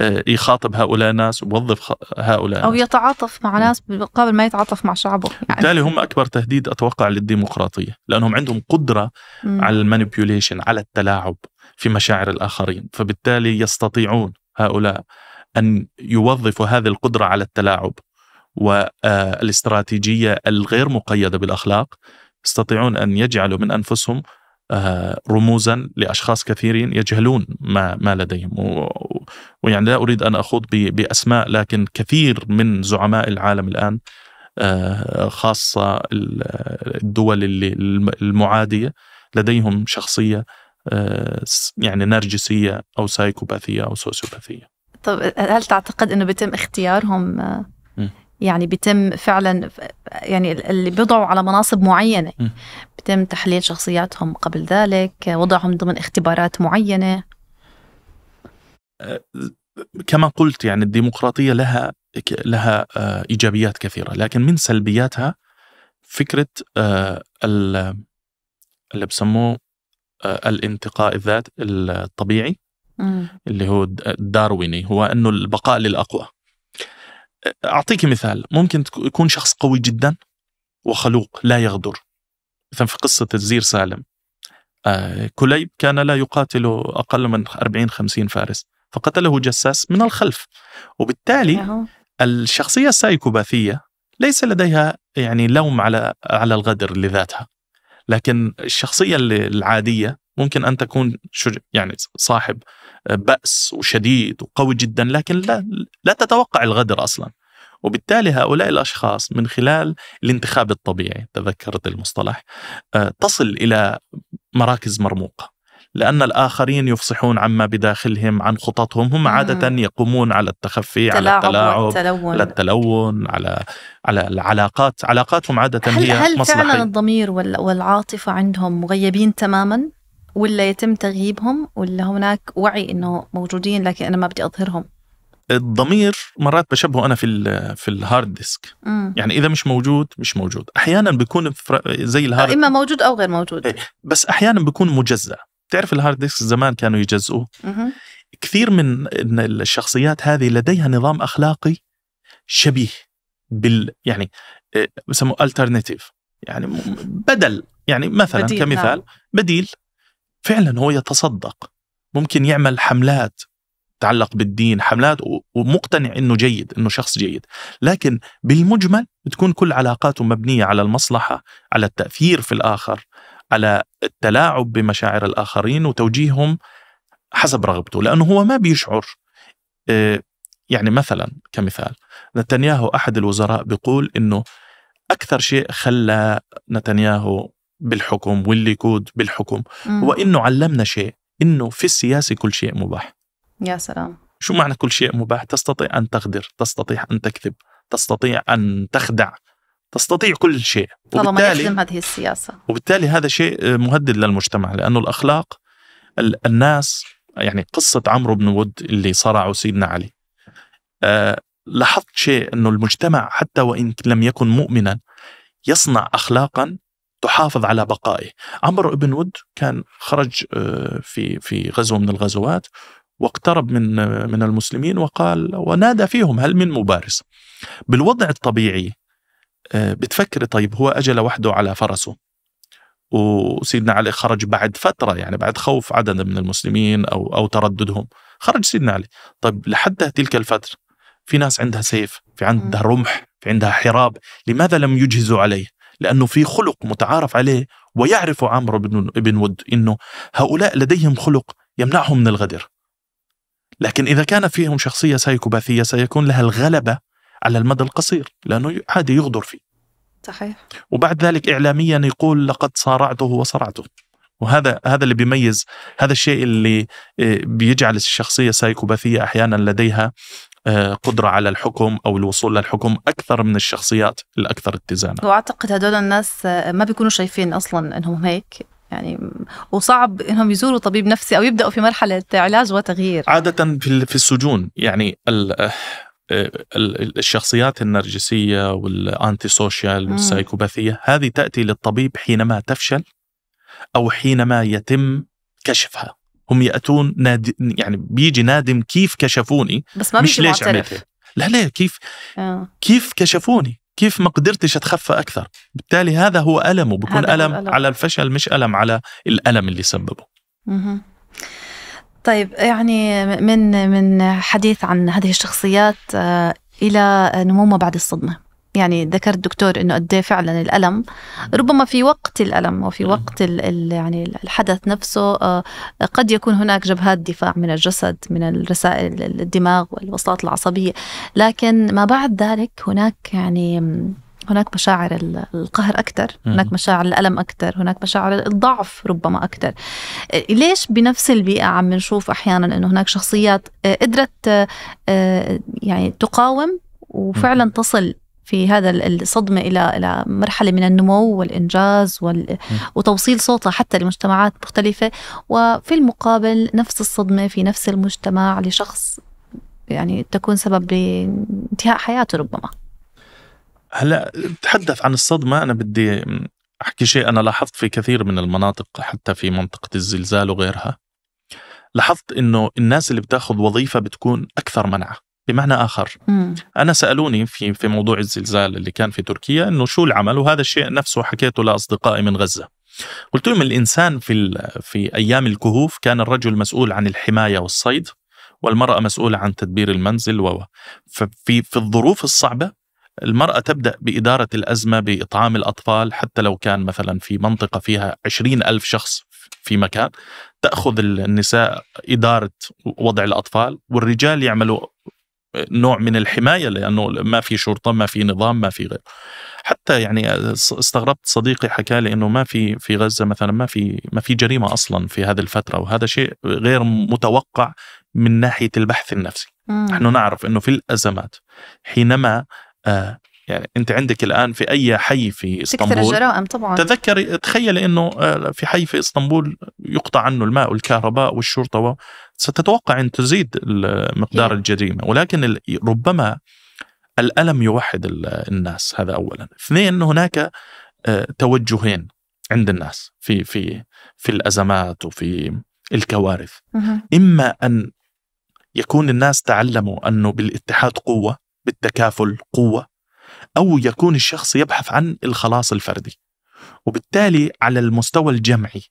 آه، يخاطب هؤلاء الناس ويوظف هؤلاء او يتعاطف مع ناس مقابل ما يتعاطف مع شعبه يعني. بالتالي هم اكبر تهديد اتوقع للديمقراطيه لانهم عندهم قدره م. على المانيبيوليشن على التلاعب في مشاعر الاخرين فبالتالي يستطيعون هؤلاء ان يوظفوا هذه القدره على التلاعب والاستراتيجيه آه، الغير مقيده بالاخلاق يستطيعون ان يجعلوا من انفسهم آه، رموزا لاشخاص كثيرين يجهلون ما ما لديهم ويعني لا اريد ان اخوض باسماء لكن كثير من زعماء العالم الان آه، خاصه الدول اللي المعاديه لديهم شخصيه آه، يعني نرجسيه او سايكوباثيه او سوسيوباثيه طب هل تعتقد انه بيتم اختيارهم يعني بيتم فعلا يعني اللي بيضعوا على مناصب معينه بتم بيتم تحليل شخصياتهم قبل ذلك وضعهم ضمن اختبارات معينه كما قلت يعني الديمقراطيه لها لها ايجابيات كثيره لكن من سلبياتها فكره اللي بسموه الانتقاء الذات الطبيعي اللي هو الدارويني هو انه البقاء للاقوى اعطيك مثال ممكن يكون شخص قوي جدا وخلوق لا يغدر مثلا في قصه الزير سالم آه كليب كان لا يقاتل اقل من 40 50 فارس فقتله جساس من الخلف وبالتالي الشخصيه السايكوباثيه ليس لديها يعني لوم على على الغدر لذاتها لكن الشخصيه العاديه ممكن ان تكون يعني صاحب بأس وشديد وقوي جدا لكن لا لا تتوقع الغدر اصلا وبالتالي هؤلاء الاشخاص من خلال الانتخاب الطبيعي تذكرت المصطلح آه، تصل الى مراكز مرموقه لأن الآخرين يفصحون عما بداخلهم عن خططهم هم عادة يقومون على التخفي على التلاعب على التلون على على العلاقات علاقاتهم عادة هل هي هل مصلحية. فعلا الضمير والعاطفة عندهم مغيبين تماما ولا يتم تغييبهم ولا هناك وعي انه موجودين لكن انا ما بدي اظهرهم الضمير مرات بشبهه انا في في الهارد ديسك مم. يعني اذا مش موجود مش موجود احيانا بيكون زي الهارد اما موجود او غير موجود إيه، بس احيانا بيكون مجزأ تعرف الهارد ديسك زمان كانوا يجزئوه كثير من الشخصيات هذه لديها نظام اخلاقي شبيه بال يعني إيه، بسموه الترناتيف يعني بدل يعني مثلا بديل كمثال نعم. بديل فعلا هو يتصدق ممكن يعمل حملات تعلق بالدين حملات ومقتنع انه جيد انه شخص جيد لكن بالمجمل بتكون كل علاقاته مبنيه على المصلحه على التاثير في الاخر على التلاعب بمشاعر الاخرين وتوجيههم حسب رغبته لانه هو ما بيشعر آه، يعني مثلا كمثال نتنياهو احد الوزراء بيقول انه اكثر شيء خلى نتنياهو بالحكم والليكود بالحكم هو انه علمنا شيء انه في السياسه كل شيء مباح يا سلام شو معنى كل شيء مباح تستطيع ان تغدر تستطيع ان تكذب تستطيع ان تخدع تستطيع كل شيء طالما يخدم هذه السياسه وبالتالي هذا شيء مهدد للمجتمع لانه الاخلاق الناس يعني قصه عمرو بن ود اللي صرعه سيدنا علي أه لاحظت شيء انه المجتمع حتى وان لم يكن مؤمنا يصنع اخلاقا تحافظ على بقائه عمرو بن ود كان خرج آه، في في غزو من الغزوات واقترب من آه، من المسلمين وقال ونادى فيهم هل من مبارز بالوضع الطبيعي آه، بتفكري طيب هو اجى لوحده على فرسه وسيدنا علي خرج بعد فترة يعني بعد خوف عدد من المسلمين أو أو ترددهم خرج سيدنا علي طيب لحد تلك الفترة في ناس عندها سيف في عندها رمح في عندها حراب لماذا لم يجهزوا عليه لأنه في خلق متعارف عليه ويعرف عمرو بن, ابن ود أنه هؤلاء لديهم خلق يمنعهم من الغدر لكن إذا كان فيهم شخصية سايكوباثية سيكون لها الغلبة على المدى القصير لأنه عادي يغدر فيه صحيح وبعد ذلك إعلاميا يقول لقد صارعته وصرعته وهذا هذا اللي بيميز هذا الشيء اللي آه، بيجعل الشخصية سايكوباثية أحيانا لديها آه، قدرة على الحكم أو الوصول للحكم أكثر من الشخصيات الأكثر اتزانا وأعتقد هدول الناس آه، ما بيكونوا شايفين أصلا أنهم هيك يعني وصعب انهم يزوروا طبيب نفسي او يبداوا في مرحله علاج وتغيير عاده في السجون يعني آه، الشخصيات النرجسيه والانتي سوشيال والسايكوباثيه هذه تاتي للطبيب حينما تفشل او حينما يتم كشفها هم ياتون نادي يعني بيجي نادم كيف كشفوني بس ما مش ليش عملت لا لا كيف آه. كيف كشفوني كيف ما قدرتش اتخفى اكثر بالتالي هذا هو المه بيكون ألم, الم على الفشل مش الم على الالم اللي سببه مه. طيب يعني من من حديث عن هذه الشخصيات آه، الى نمو ما بعد الصدمه يعني ذكرت دكتور انه قد إيه فعلا الالم ربما في وقت الالم وفي وقت الـ الـ يعني الحدث نفسه آه، آه، قد يكون هناك جبهات دفاع من الجسد من الرسائل الدماغ والوساطه العصبيه لكن ما بعد ذلك هناك يعني هناك مشاعر القهر أكثر هناك مشاعر الألم أكثر هناك مشاعر الضعف ربما أكثر آه، ليش بنفس البيئة عم نشوف أحيانا أنه هناك شخصيات قدرت يعني تقاوم وفعلا تصل في هذا الصدمة إلى إلى مرحلة من النمو والإنجاز وال... وتوصيل صوتها حتى لمجتمعات مختلفة وفي المقابل نفس الصدمة في نفس المجتمع لشخص يعني تكون سبب لانتهاء حياته ربما هلا تحدث عن الصدمة أنا بدي أحكي شيء أنا لاحظت في كثير من المناطق حتى في منطقة الزلزال وغيرها لاحظت إنه الناس اللي بتاخذ وظيفة بتكون أكثر منعة بمعنى اخر انا سالوني في في موضوع الزلزال اللي كان في تركيا انه شو العمل وهذا الشيء نفسه حكيته لاصدقائي من غزه قلت لهم الانسان في في ايام الكهوف كان الرجل مسؤول عن الحمايه والصيد والمراه مسؤوله عن تدبير المنزل و ففي في الظروف الصعبه المرأة تبدأ بإدارة الأزمة بإطعام الأطفال حتى لو كان مثلا في منطقة فيها عشرين ألف شخص في مكان تأخذ النساء إدارة وضع الأطفال والرجال يعملوا نوع من الحمايه لانه ما في شرطه ما في نظام ما في غير حتى يعني استغربت صديقي حكى لي انه ما في في غزه مثلا ما في ما في جريمه اصلا في هذه الفتره وهذا شيء غير متوقع من ناحيه البحث النفسي مم. نحن نعرف انه في الازمات حينما آه يعني انت عندك الان في اي حي في اسطنبول تكثر الجرائم طبعا تذكري تخيل انه آه، في حي في اسطنبول يقطع عنه الماء والكهرباء والشرطه ستتوقع أن تزيد مقدار الجريمة ولكن ربما الألم يوحد الناس هذا أولا اثنين هناك آه، توجهين عند الناس في في في الأزمات وفي الكوارث إما أن يكون الناس تعلموا أنه بالاتحاد قوة بالتكافل قوة أو يكون الشخص يبحث عن الخلاص الفردي وبالتالي على المستوى الجمعي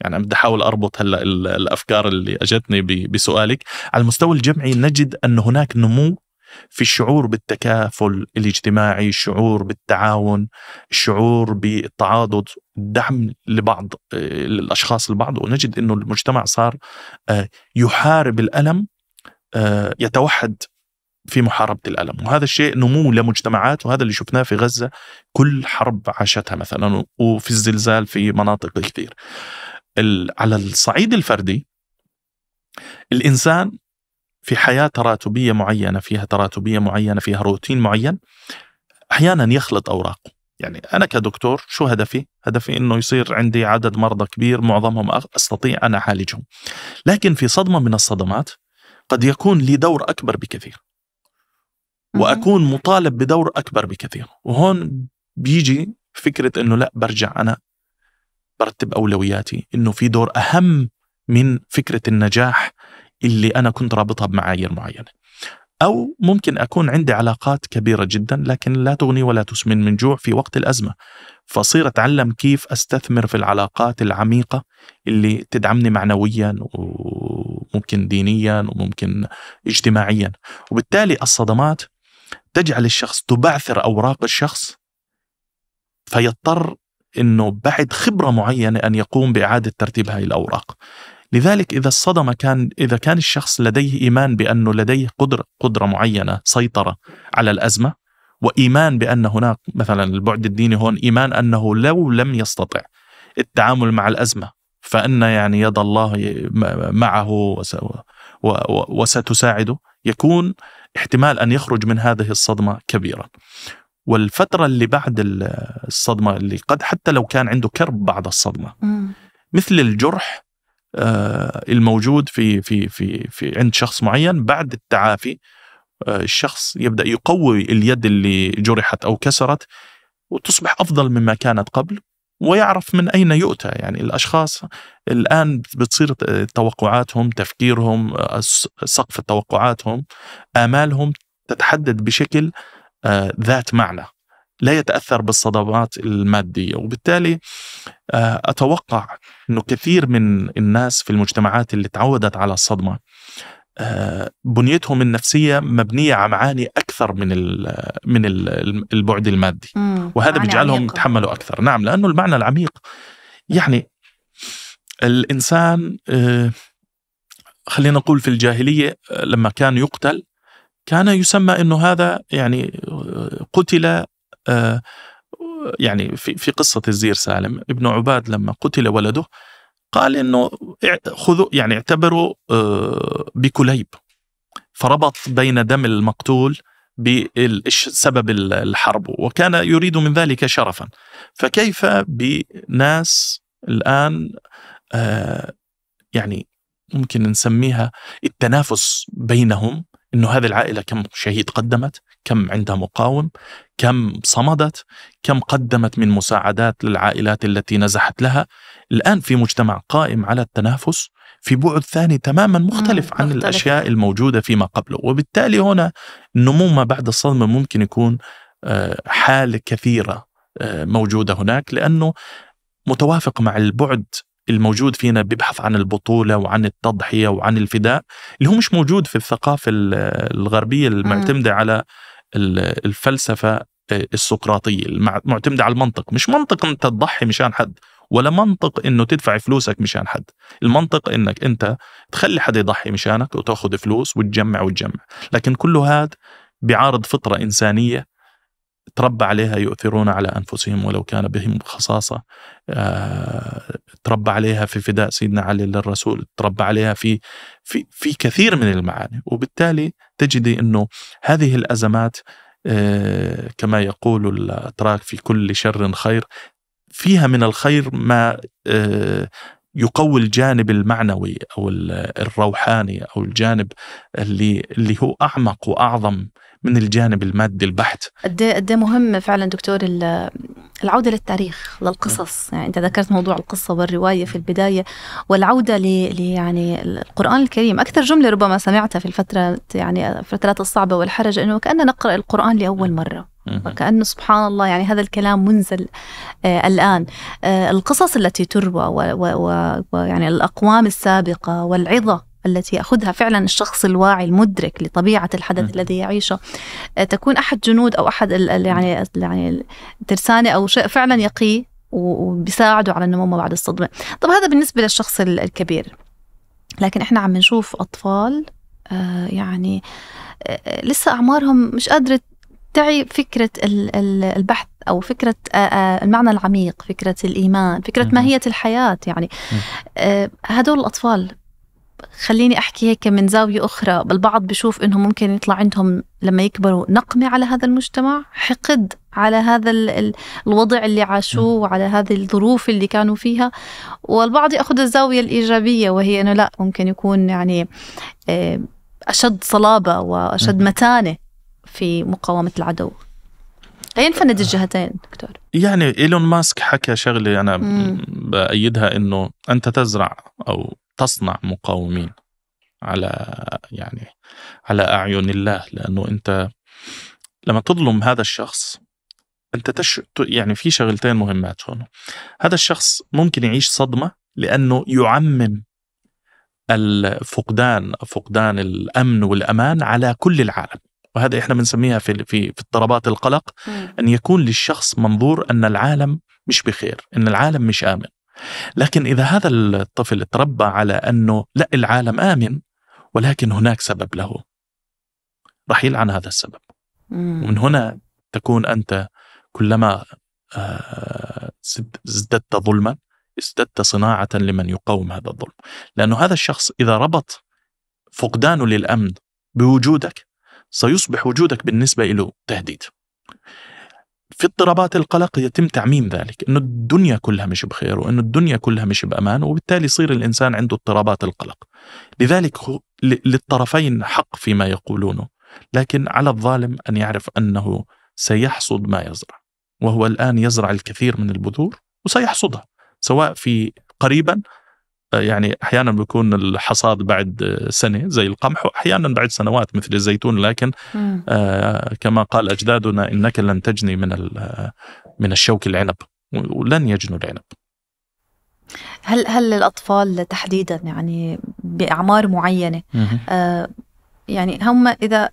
يعني عم بدي احاول اربط هلا الافكار اللي اجتني بسؤالك على المستوى الجمعي نجد ان هناك نمو في الشعور بالتكافل الاجتماعي الشعور بالتعاون الشعور بالتعاضد الدعم لبعض الأشخاص آه، البعض ونجد أنه المجتمع صار آه، يحارب الألم آه، يتوحد في محاربة الألم وهذا الشيء نمو لمجتمعات وهذا اللي شفناه في غزة كل حرب عاشتها مثلا وفي الزلزال في مناطق كثير على الصعيد الفردي الانسان في حياه تراتبيه معينه فيها تراتبيه معينه فيها روتين معين احيانا يخلط اوراقه يعني انا كدكتور شو هدفي هدفي انه يصير عندي عدد مرضى كبير معظمهم استطيع ان اعالجهم لكن في صدمه من الصدمات قد يكون لي دور اكبر بكثير واكون مطالب بدور اكبر بكثير وهون بيجي فكره انه لا برجع انا برتب أولوياتي إنه في دور أهم من فكرة النجاح اللي أنا كنت رابطها بمعايير معينة أو ممكن أكون عندي علاقات كبيرة جدا لكن لا تغني ولا تسمن من جوع في وقت الأزمة فصير أتعلم كيف أستثمر في العلاقات العميقة اللي تدعمني معنويا وممكن دينيا وممكن اجتماعيا وبالتالي الصدمات تجعل الشخص تبعثر أوراق الشخص فيضطر انه بعد خبره معينه ان يقوم باعاده ترتيب هاي الاوراق لذلك إذا الصدمة كان إذا كان الشخص لديه إيمان بأنه لديه قدرة قدرة معينة سيطرة على الأزمة وإيمان بأن هناك مثلا البعد الديني هون إيمان أنه لو لم يستطع التعامل مع الأزمة فأن يعني يد الله معه وستساعده يكون احتمال أن يخرج من هذه الصدمة كبيرا والفتره اللي بعد الصدمه اللي قد حتى لو كان عنده كرب بعد الصدمه مم. مثل الجرح آه، الموجود في في في في عند شخص معين بعد التعافي آه، الشخص يبدا يقوي اليد اللي جرحت او كسرت وتصبح افضل مما كانت قبل ويعرف من اين يؤتى يعني الاشخاص الان بتصير توقعاتهم تفكيرهم آه، سقف توقعاتهم امالهم تتحدد بشكل آه، ذات معنى لا يتاثر بالصدمات الماديه وبالتالي آه، اتوقع انه كثير من الناس في المجتمعات اللي تعودت على الصدمه آه، بنيتهم النفسيه مبنيه على معاني اكثر من من البعد المادي وهذا بيجعلهم يتحملوا اكثر نعم لانه المعنى العميق يعني الانسان خلينا نقول في الجاهليه لما كان يقتل كان يسمى انه هذا يعني قتل آه، يعني في في قصه الزير سالم ابن عباد لما قتل ولده قال انه خذوا يعني اعتبروا آه، بكليب فربط بين دم المقتول بسبب الحرب وكان يريد من ذلك شرفا فكيف بناس الان آه، يعني ممكن نسميها التنافس بينهم انه هذه العائله كم شهيد قدمت، كم عندها مقاوم، كم صمدت، كم قدمت من مساعدات للعائلات التي نزحت لها، الان في مجتمع قائم على التنافس في بعد ثاني تماما مختلف عن مختلف. الاشياء الموجوده فيما قبله، وبالتالي هنا النمو ما بعد الصدمه ممكن يكون آه، حالة كثيرة آه، موجودة هناك لأنه متوافق مع البعد الموجود فينا بيبحث عن البطوله وعن التضحيه وعن الفداء اللي هو مش موجود في الثقافه الغربيه المعتمده على الفلسفه آه، السقراطيه المعتمده على المنطق مش منطق انت تضحي مشان حد ولا منطق انه تدفع فلوسك مشان حد المنطق انك انت تخلي حدا يضحي مشانك وتاخذ فلوس وتجمع وتجمع لكن كله هذا بيعارض فطره انسانيه تربى عليها يؤثرون على أنفسهم ولو كان بهم خصاصة آه، تربى عليها في فداء سيدنا علي للرسول تربى عليها في, في, في كثير من المعاني وبالتالي تجدي أنه هذه الأزمات آه، كما يقول الأتراك في كل شر خير فيها من الخير ما آه، يقوي الجانب المعنوي او الروحاني او الجانب اللي اللي هو اعمق واعظم من الجانب المادي البحت قد إيه- قد إيه مهم فعلا دكتور العودة للتاريخ للقصص يعني أنت ذكرت موضوع القصة والرواية في البداية والعودة ل يعني القرآن الكريم أكثر جملة ربما سمعتها في الفترة يعني الفترات الصعبة والحرج أنه كأننا نقرأ القرآن لأول مرة وكأنه سبحان الله يعني هذا الكلام منزل آه الآن آه القصص التي تروى ويعني الأقوام السابقة والعظة التي ياخذها فعلا الشخص الواعي المدرك لطبيعه الحدث الذي يعيشه آه، تكون احد جنود او احد يعني يعني ترسانه او شيء فعلا يقي وبيساعده على النمو ما بعد الصدمه طب هذا بالنسبه للشخص الكبير لكن احنا عم نشوف اطفال آه، يعني آه، لسه اعمارهم مش قادره تعي فكره البحث او فكره المعنى العميق فكره الايمان فكره ماهيه الحياه يعني هدول الاطفال خليني احكي هيك من زاويه اخرى البعض بشوف انه ممكن يطلع عندهم لما يكبروا نقمه على هذا المجتمع حقد على هذا الوضع اللي عاشوه وعلى هذه الظروف اللي كانوا فيها والبعض ياخذ الزاويه الايجابيه وهي انه لا ممكن يكون يعني آه، اشد صلابه واشد متانه في مقاومه العدو ينفند الجهتين دكتور يعني ايلون ماسك حكى شغله انا بايدها انه انت تزرع او تصنع مقاومين على يعني على اعين الله لانه انت لما تظلم هذا الشخص انت تش يعني في شغلتين مهمات هون هذا الشخص ممكن يعيش صدمه لانه يعمم الفقدان فقدان الامن والامان على كل العالم وهذا احنا بنسميها في في في اضطرابات القلق ان يكون للشخص منظور ان العالم مش بخير ان العالم مش امن لكن إذا هذا الطفل تربى على أنه لا العالم آمن ولكن هناك سبب له راح يلعن هذا السبب مم. ومن هنا تكون أنت كلما آه، ازددت ظلما ازددت صناعة لمن يقاوم هذا الظلم لأنه هذا الشخص إذا ربط فقدانه للأمن بوجودك سيصبح وجودك بالنسبة له تهديد في اضطرابات القلق يتم تعميم ذلك انه الدنيا كلها مش بخير وانه الدنيا كلها مش بامان وبالتالي يصير الانسان عنده اضطرابات القلق لذلك للطرفين حق فيما يقولونه لكن على الظالم ان يعرف انه سيحصد ما يزرع وهو الان يزرع الكثير من البذور وسيحصدها سواء في قريبا يعني احيانا بيكون الحصاد بعد سنه زي القمح واحيانا بعد سنوات مثل الزيتون لكن آه كما قال اجدادنا انك لن تجني من من الشوك العنب ولن يجنوا العنب هل هل الاطفال تحديدا يعني باعمار معينه آه يعني هم اذا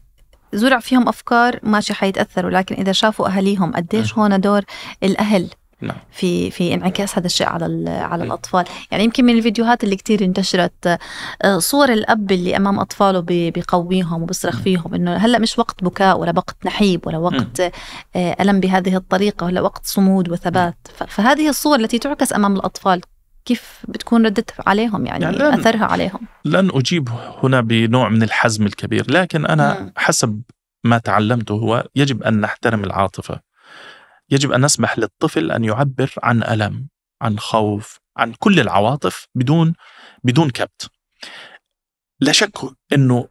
زرع فيهم افكار ماشي حيتاثروا لكن اذا شافوا اهاليهم قديش هون دور الاهل نعم. في في انعكاس هذا الشيء على على الاطفال يعني يمكن من الفيديوهات اللي كثير انتشرت آه، صور الاب اللي امام اطفاله بقويهم وبصرخ نعم. فيهم انه هلا مش وقت بكاء ولا وقت نحيب ولا وقت آه، الم بهذه الطريقه ولا وقت صمود وثبات فهذه الصور التي تعكس امام الاطفال كيف بتكون ردة عليهم يعني, يعني لن اثرها عليهم لن اجيب هنا بنوع من الحزم الكبير لكن انا حسب ما تعلمته هو يجب ان نحترم العاطفه يجب ان نسمح للطفل ان يعبر عن الم عن خوف عن كل العواطف بدون بدون كبت لا شك انه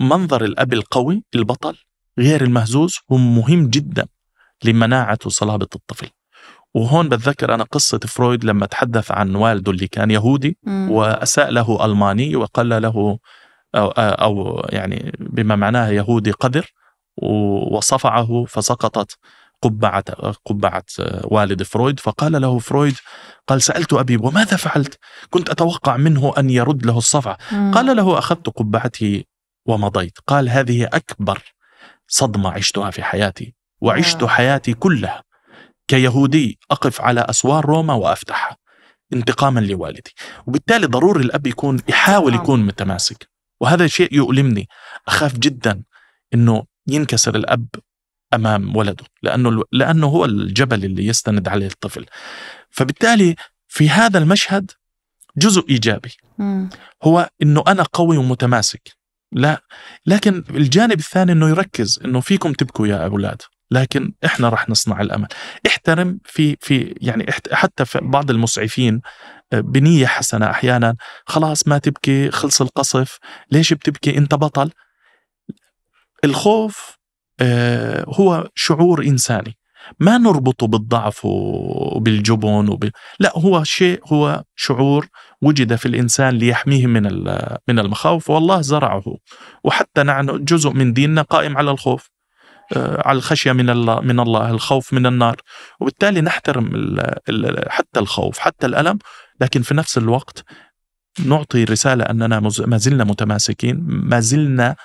منظر الاب القوي البطل غير المهزوز هو مهم جدا لمناعه وصلابه الطفل وهون بتذكر انا قصه فرويد لما تحدث عن والده اللي كان يهودي واساء له الماني وقال له أو, او يعني بما معناه يهودي قذر وصفعه فسقطت قبعة قبعة والد فرويد فقال له فرويد قال سألت أبي وماذا فعلت؟ كنت أتوقع منه أن يرد له الصفعة قال له أخذت قبعتي ومضيت قال هذه أكبر صدمة عشتها في حياتي وعشت آه. حياتي كلها كيهودي أقف على أسوار روما وأفتحها انتقاما لوالدي وبالتالي ضروري الأب يكون يحاول نعم. يكون متماسك وهذا شيء يؤلمني أخاف جدا أنه ينكسر الأب امام ولده لانه لانه هو الجبل اللي يستند عليه الطفل فبالتالي في هذا المشهد جزء ايجابي هو انه انا قوي ومتماسك لا لكن الجانب الثاني انه يركز انه فيكم تبكوا يا اولاد لكن احنا رح نصنع الامل احترم في في يعني حتى في بعض المسعفين آه، بنيه حسنه احيانا خلاص ما تبكي خلص القصف ليش بتبكي انت بطل الخوف آه، هو شعور انساني ما نربطه بالضعف وبالجبن وب... لا هو شيء هو شعور وجد في الانسان ليحميه من من المخاوف والله زرعه وحتى نحن جزء من ديننا قائم على الخوف آه، على الخشيه من الله من الله الخوف من النار وبالتالي نحترم حتى الخوف حتى الالم لكن في نفس الوقت نعطي رساله اننا ما زلنا متماسكين ما زلنا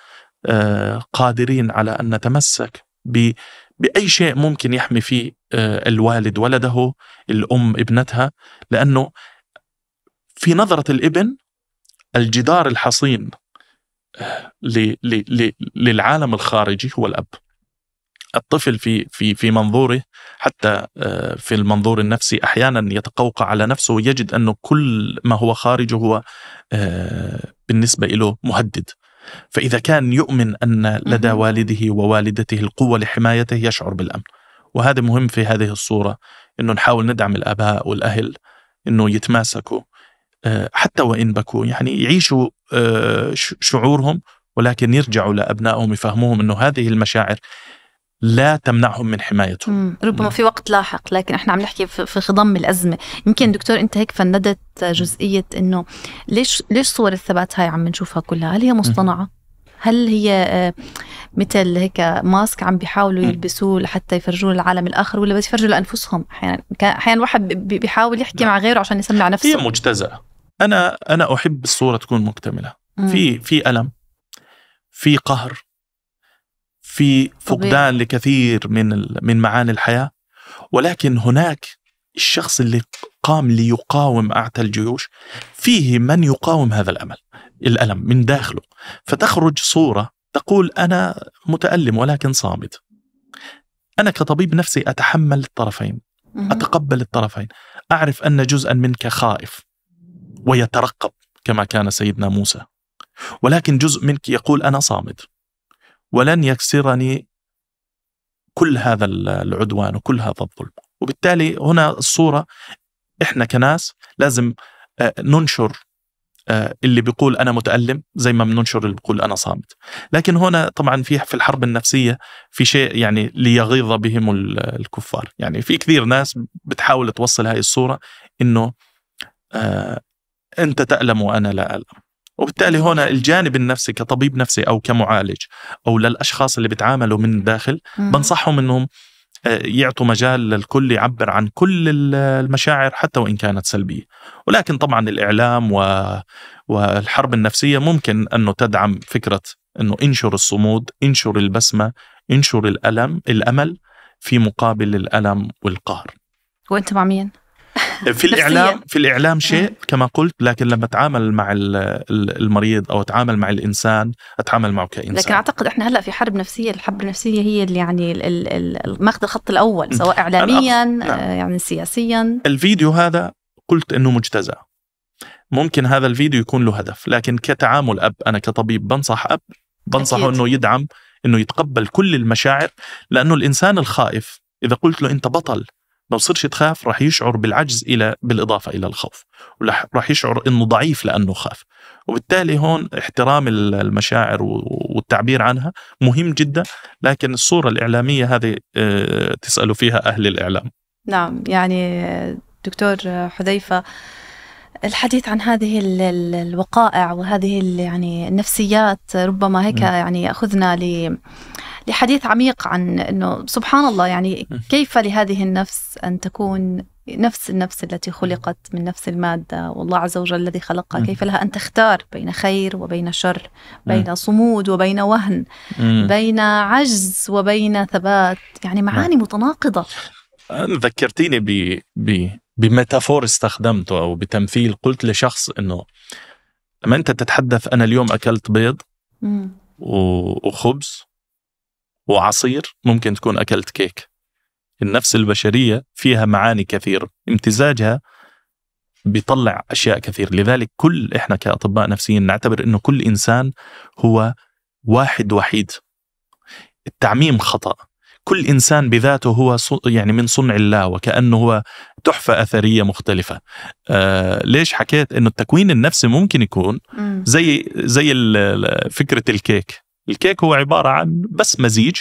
آه، قادرين على ان نتمسك باي شيء ممكن يحمي فيه آه، الوالد ولده الام ابنتها لانه في نظره الابن الجدار الحصين آه، للعالم الخارجي هو الاب الطفل في في في منظوره حتى في المنظور النفسي احيانا يتقوقع على نفسه ويجد انه كل ما هو خارجه هو بالنسبه له مهدد فإذا كان يؤمن أن لدى والده ووالدته القوة لحمايته يشعر بالأمن وهذا مهم في هذه الصورة أنه نحاول ندعم الآباء والأهل أنه يتماسكوا آه، حتى وإن بكوا يعني يعيشوا آه، شعورهم ولكن يرجعوا لأبنائهم يفهموهم أنه هذه المشاعر لا تمنعهم من حمايتهم ربما في وقت لاحق لكن احنا عم نحكي في خضم الازمه يمكن دكتور انت هيك فندت جزئيه انه ليش ليش صور الثبات هاي عم نشوفها كلها هل هي مصطنعه هل هي آه، مثل هيك ماسك عم بيحاولوا يلبسوه لحتى يفرجوه للعالم الاخر ولا بس يفرجوا لانفسهم احيانا احيانا الواحد بيحاول يحكي لا. نعم. مع غيره عشان يسمع نفسه هي مجتزاه انا انا احب الصوره تكون مكتمله مم. في في الم في قهر في فقدان لكثير من من معاني الحياه ولكن هناك الشخص اللي قام ليقاوم أعتى الجيوش فيه من يقاوم هذا الأمل الألم من داخله فتخرج صورة تقول أنا متألم ولكن صامت أنا كطبيب نفسي أتحمل الطرفين أتقبل الطرفين أعرف أن جزءا منك خائف ويترقب كما كان سيدنا موسى ولكن جزء منك يقول أنا صامت ولن يكسرني كل هذا العدوان وكل هذا الظلم وبالتالي هنا الصورة إحنا كناس لازم آه، ننشر آه، اللي بيقول أنا متألم زي ما بننشر اللي بيقول أنا صامت لكن هنا طبعا في في الحرب النفسية في شيء يعني ليغيظ بهم الكفار يعني في كثير ناس بتحاول توصل هاي الصورة إنه آه، أنت تألم وأنا لا ألم وبالتالي هنا الجانب النفسي كطبيب نفسي او كمعالج او للاشخاص اللي بتعاملوا من الداخل بنصحهم انهم آه، يعطوا مجال للكل يعبر عن كل المشاعر حتى وان كانت سلبيه ولكن طبعا الاعلام و... والحرب النفسيه ممكن انه تدعم فكره انه انشر الصمود انشر البسمه انشر الالم الامل في مقابل الالم والقهر وانت مع مين في الاعلام في الاعلام شيء كما قلت لكن لما اتعامل مع المريض او اتعامل مع الانسان اتعامل معه كانسان لكن اعتقد احنا هلا في حرب نفسيه الحرب النفسيه هي اللي يعني ماخذ الخط الاول سواء اعلاميا نعم. آه، يعني سياسيا الفيديو هذا قلت انه مجتزأ ممكن هذا الفيديو يكون له هدف لكن كتعامل اب انا كطبيب بنصح اب بنصحه انه يدعم انه يتقبل كل المشاعر لانه الانسان الخائف اذا قلت له انت بطل لو صرش تخاف راح يشعر بالعجز الى بالاضافه الى الخوف ورح يشعر انه ضعيف لانه خاف وبالتالي هون احترام المشاعر والتعبير عنها مهم جدا لكن الصوره الاعلاميه هذه آه، تسالوا فيها اهل الاعلام نعم يعني دكتور حذيفه الحديث عن هذه الوقائع وهذه يعني النفسيات ربما هيك يعني ياخذنا ل لحديث عميق عن أنه سبحان الله يعني كيف لهذه النفس أن تكون نفس النفس التي خلقت من نفس المادة والله عز وجل الذي خلقها كيف لها أن تختار بين خير وبين شر بين صمود وبين وهن بين عجز وبين ثبات يعني معاني متناقضة ذكرتيني ب... ب... بميتافور استخدمته أو بتمثيل قلت لشخص أنه لما أنت تتحدث أنا اليوم أكلت بيض وخبز وعصير ممكن تكون أكلت كيك النفس البشرية فيها معاني كثيرة امتزاجها بيطلع أشياء كثير لذلك كل إحنا كأطباء نفسيين نعتبر أنه كل إنسان هو واحد وحيد التعميم خطأ كل إنسان بذاته هو يعني من صنع الله وكأنه هو تحفة أثرية مختلفة آه ليش حكيت أنه التكوين النفسي ممكن يكون زي, زي فكرة الكيك الكيك هو عبارة عن بس مزيج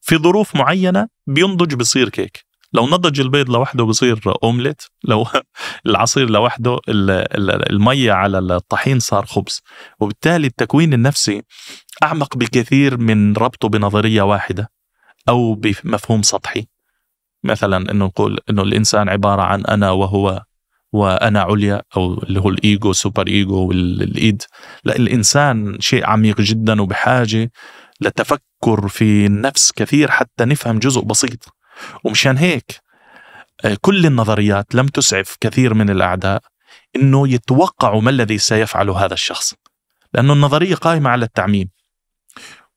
في ظروف معينة بينضج بصير كيك لو نضج البيض لوحده بصير اومليت لو العصير لوحده المية على الطحين صار خبز وبالتالي التكوين النفسي أعمق بكثير من ربطه بنظرية واحدة أو بمفهوم سطحي مثلا انه نقول انه الانسان عباره عن انا وهو وانا عليا او اللي هو الايجو سوبر ايجو والايد لا الانسان شيء عميق جدا وبحاجه لتفكر في النفس كثير حتى نفهم جزء بسيط ومشان هيك آه، كل النظريات لم تسعف كثير من الاعداء انه يتوقعوا ما الذي سيفعله هذا الشخص لانه النظريه قائمه على التعميم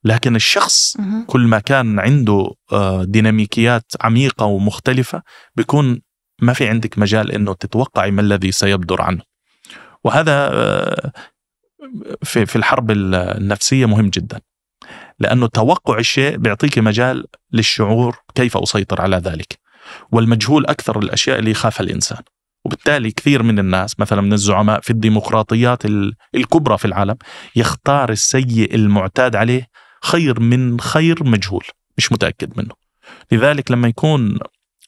لكن الشخص كل ما كان عنده آه، ديناميكيات عميقه ومختلفه بيكون ما في عندك مجال انه تتوقعي ما الذي سيبدر عنه وهذا آه، في في الحرب النفسيه مهم جدا لانه توقع الشيء بيعطيك مجال للشعور كيف اسيطر على ذلك والمجهول اكثر الاشياء اللي يخافها الانسان وبالتالي كثير من الناس مثلا من الزعماء في الديمقراطيات الكبرى في العالم يختار السيء المعتاد عليه خير من خير مجهول مش متاكد منه لذلك لما يكون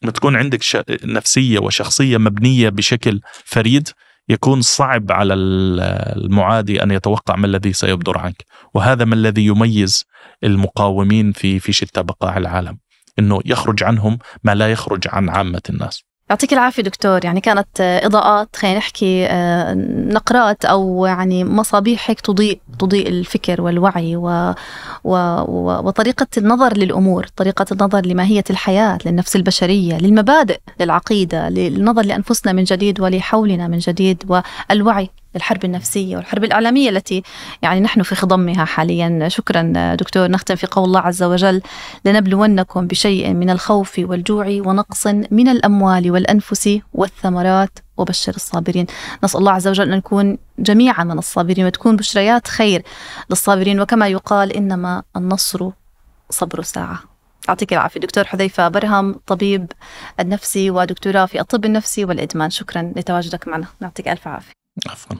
ما تكون عندك ش... نفسيه وشخصيه مبنيه بشكل فريد يكون صعب على المعادي ان يتوقع ما الذي سيبدر عنك وهذا ما الذي يميز المقاومين في في شتى بقاع العالم انه يخرج عنهم ما لا يخرج عن عامه الناس يعطيك العافية دكتور يعني كانت إضاءات خلينا نحكي آه، نقرات أو يعني مصابيح هيك تضيء تضيء الفكر والوعي و... و... و... وطريقة النظر للأمور طريقة النظر لماهية الحياة للنفس البشرية للمبادئ للعقيدة للنظر لأنفسنا من جديد ولحولنا من جديد والوعي الحرب النفسية والحرب الإعلامية التي يعني نحن في خضمها حاليا شكرا دكتور نختم في قول الله عز وجل لنبلونكم بشيء من الخوف والجوع ونقص من الأموال والأنفس والثمرات وبشر الصابرين نسأل الله عز وجل أن نكون جميعا من الصابرين وتكون بشريات خير للصابرين وكما يقال إنما النصر صبر ساعة يعطيك العافية دكتور حذيفة برهم طبيب النفسي ودكتوراه في الطب النفسي والإدمان شكرا لتواجدك معنا يعطيك ألف عافية Afran.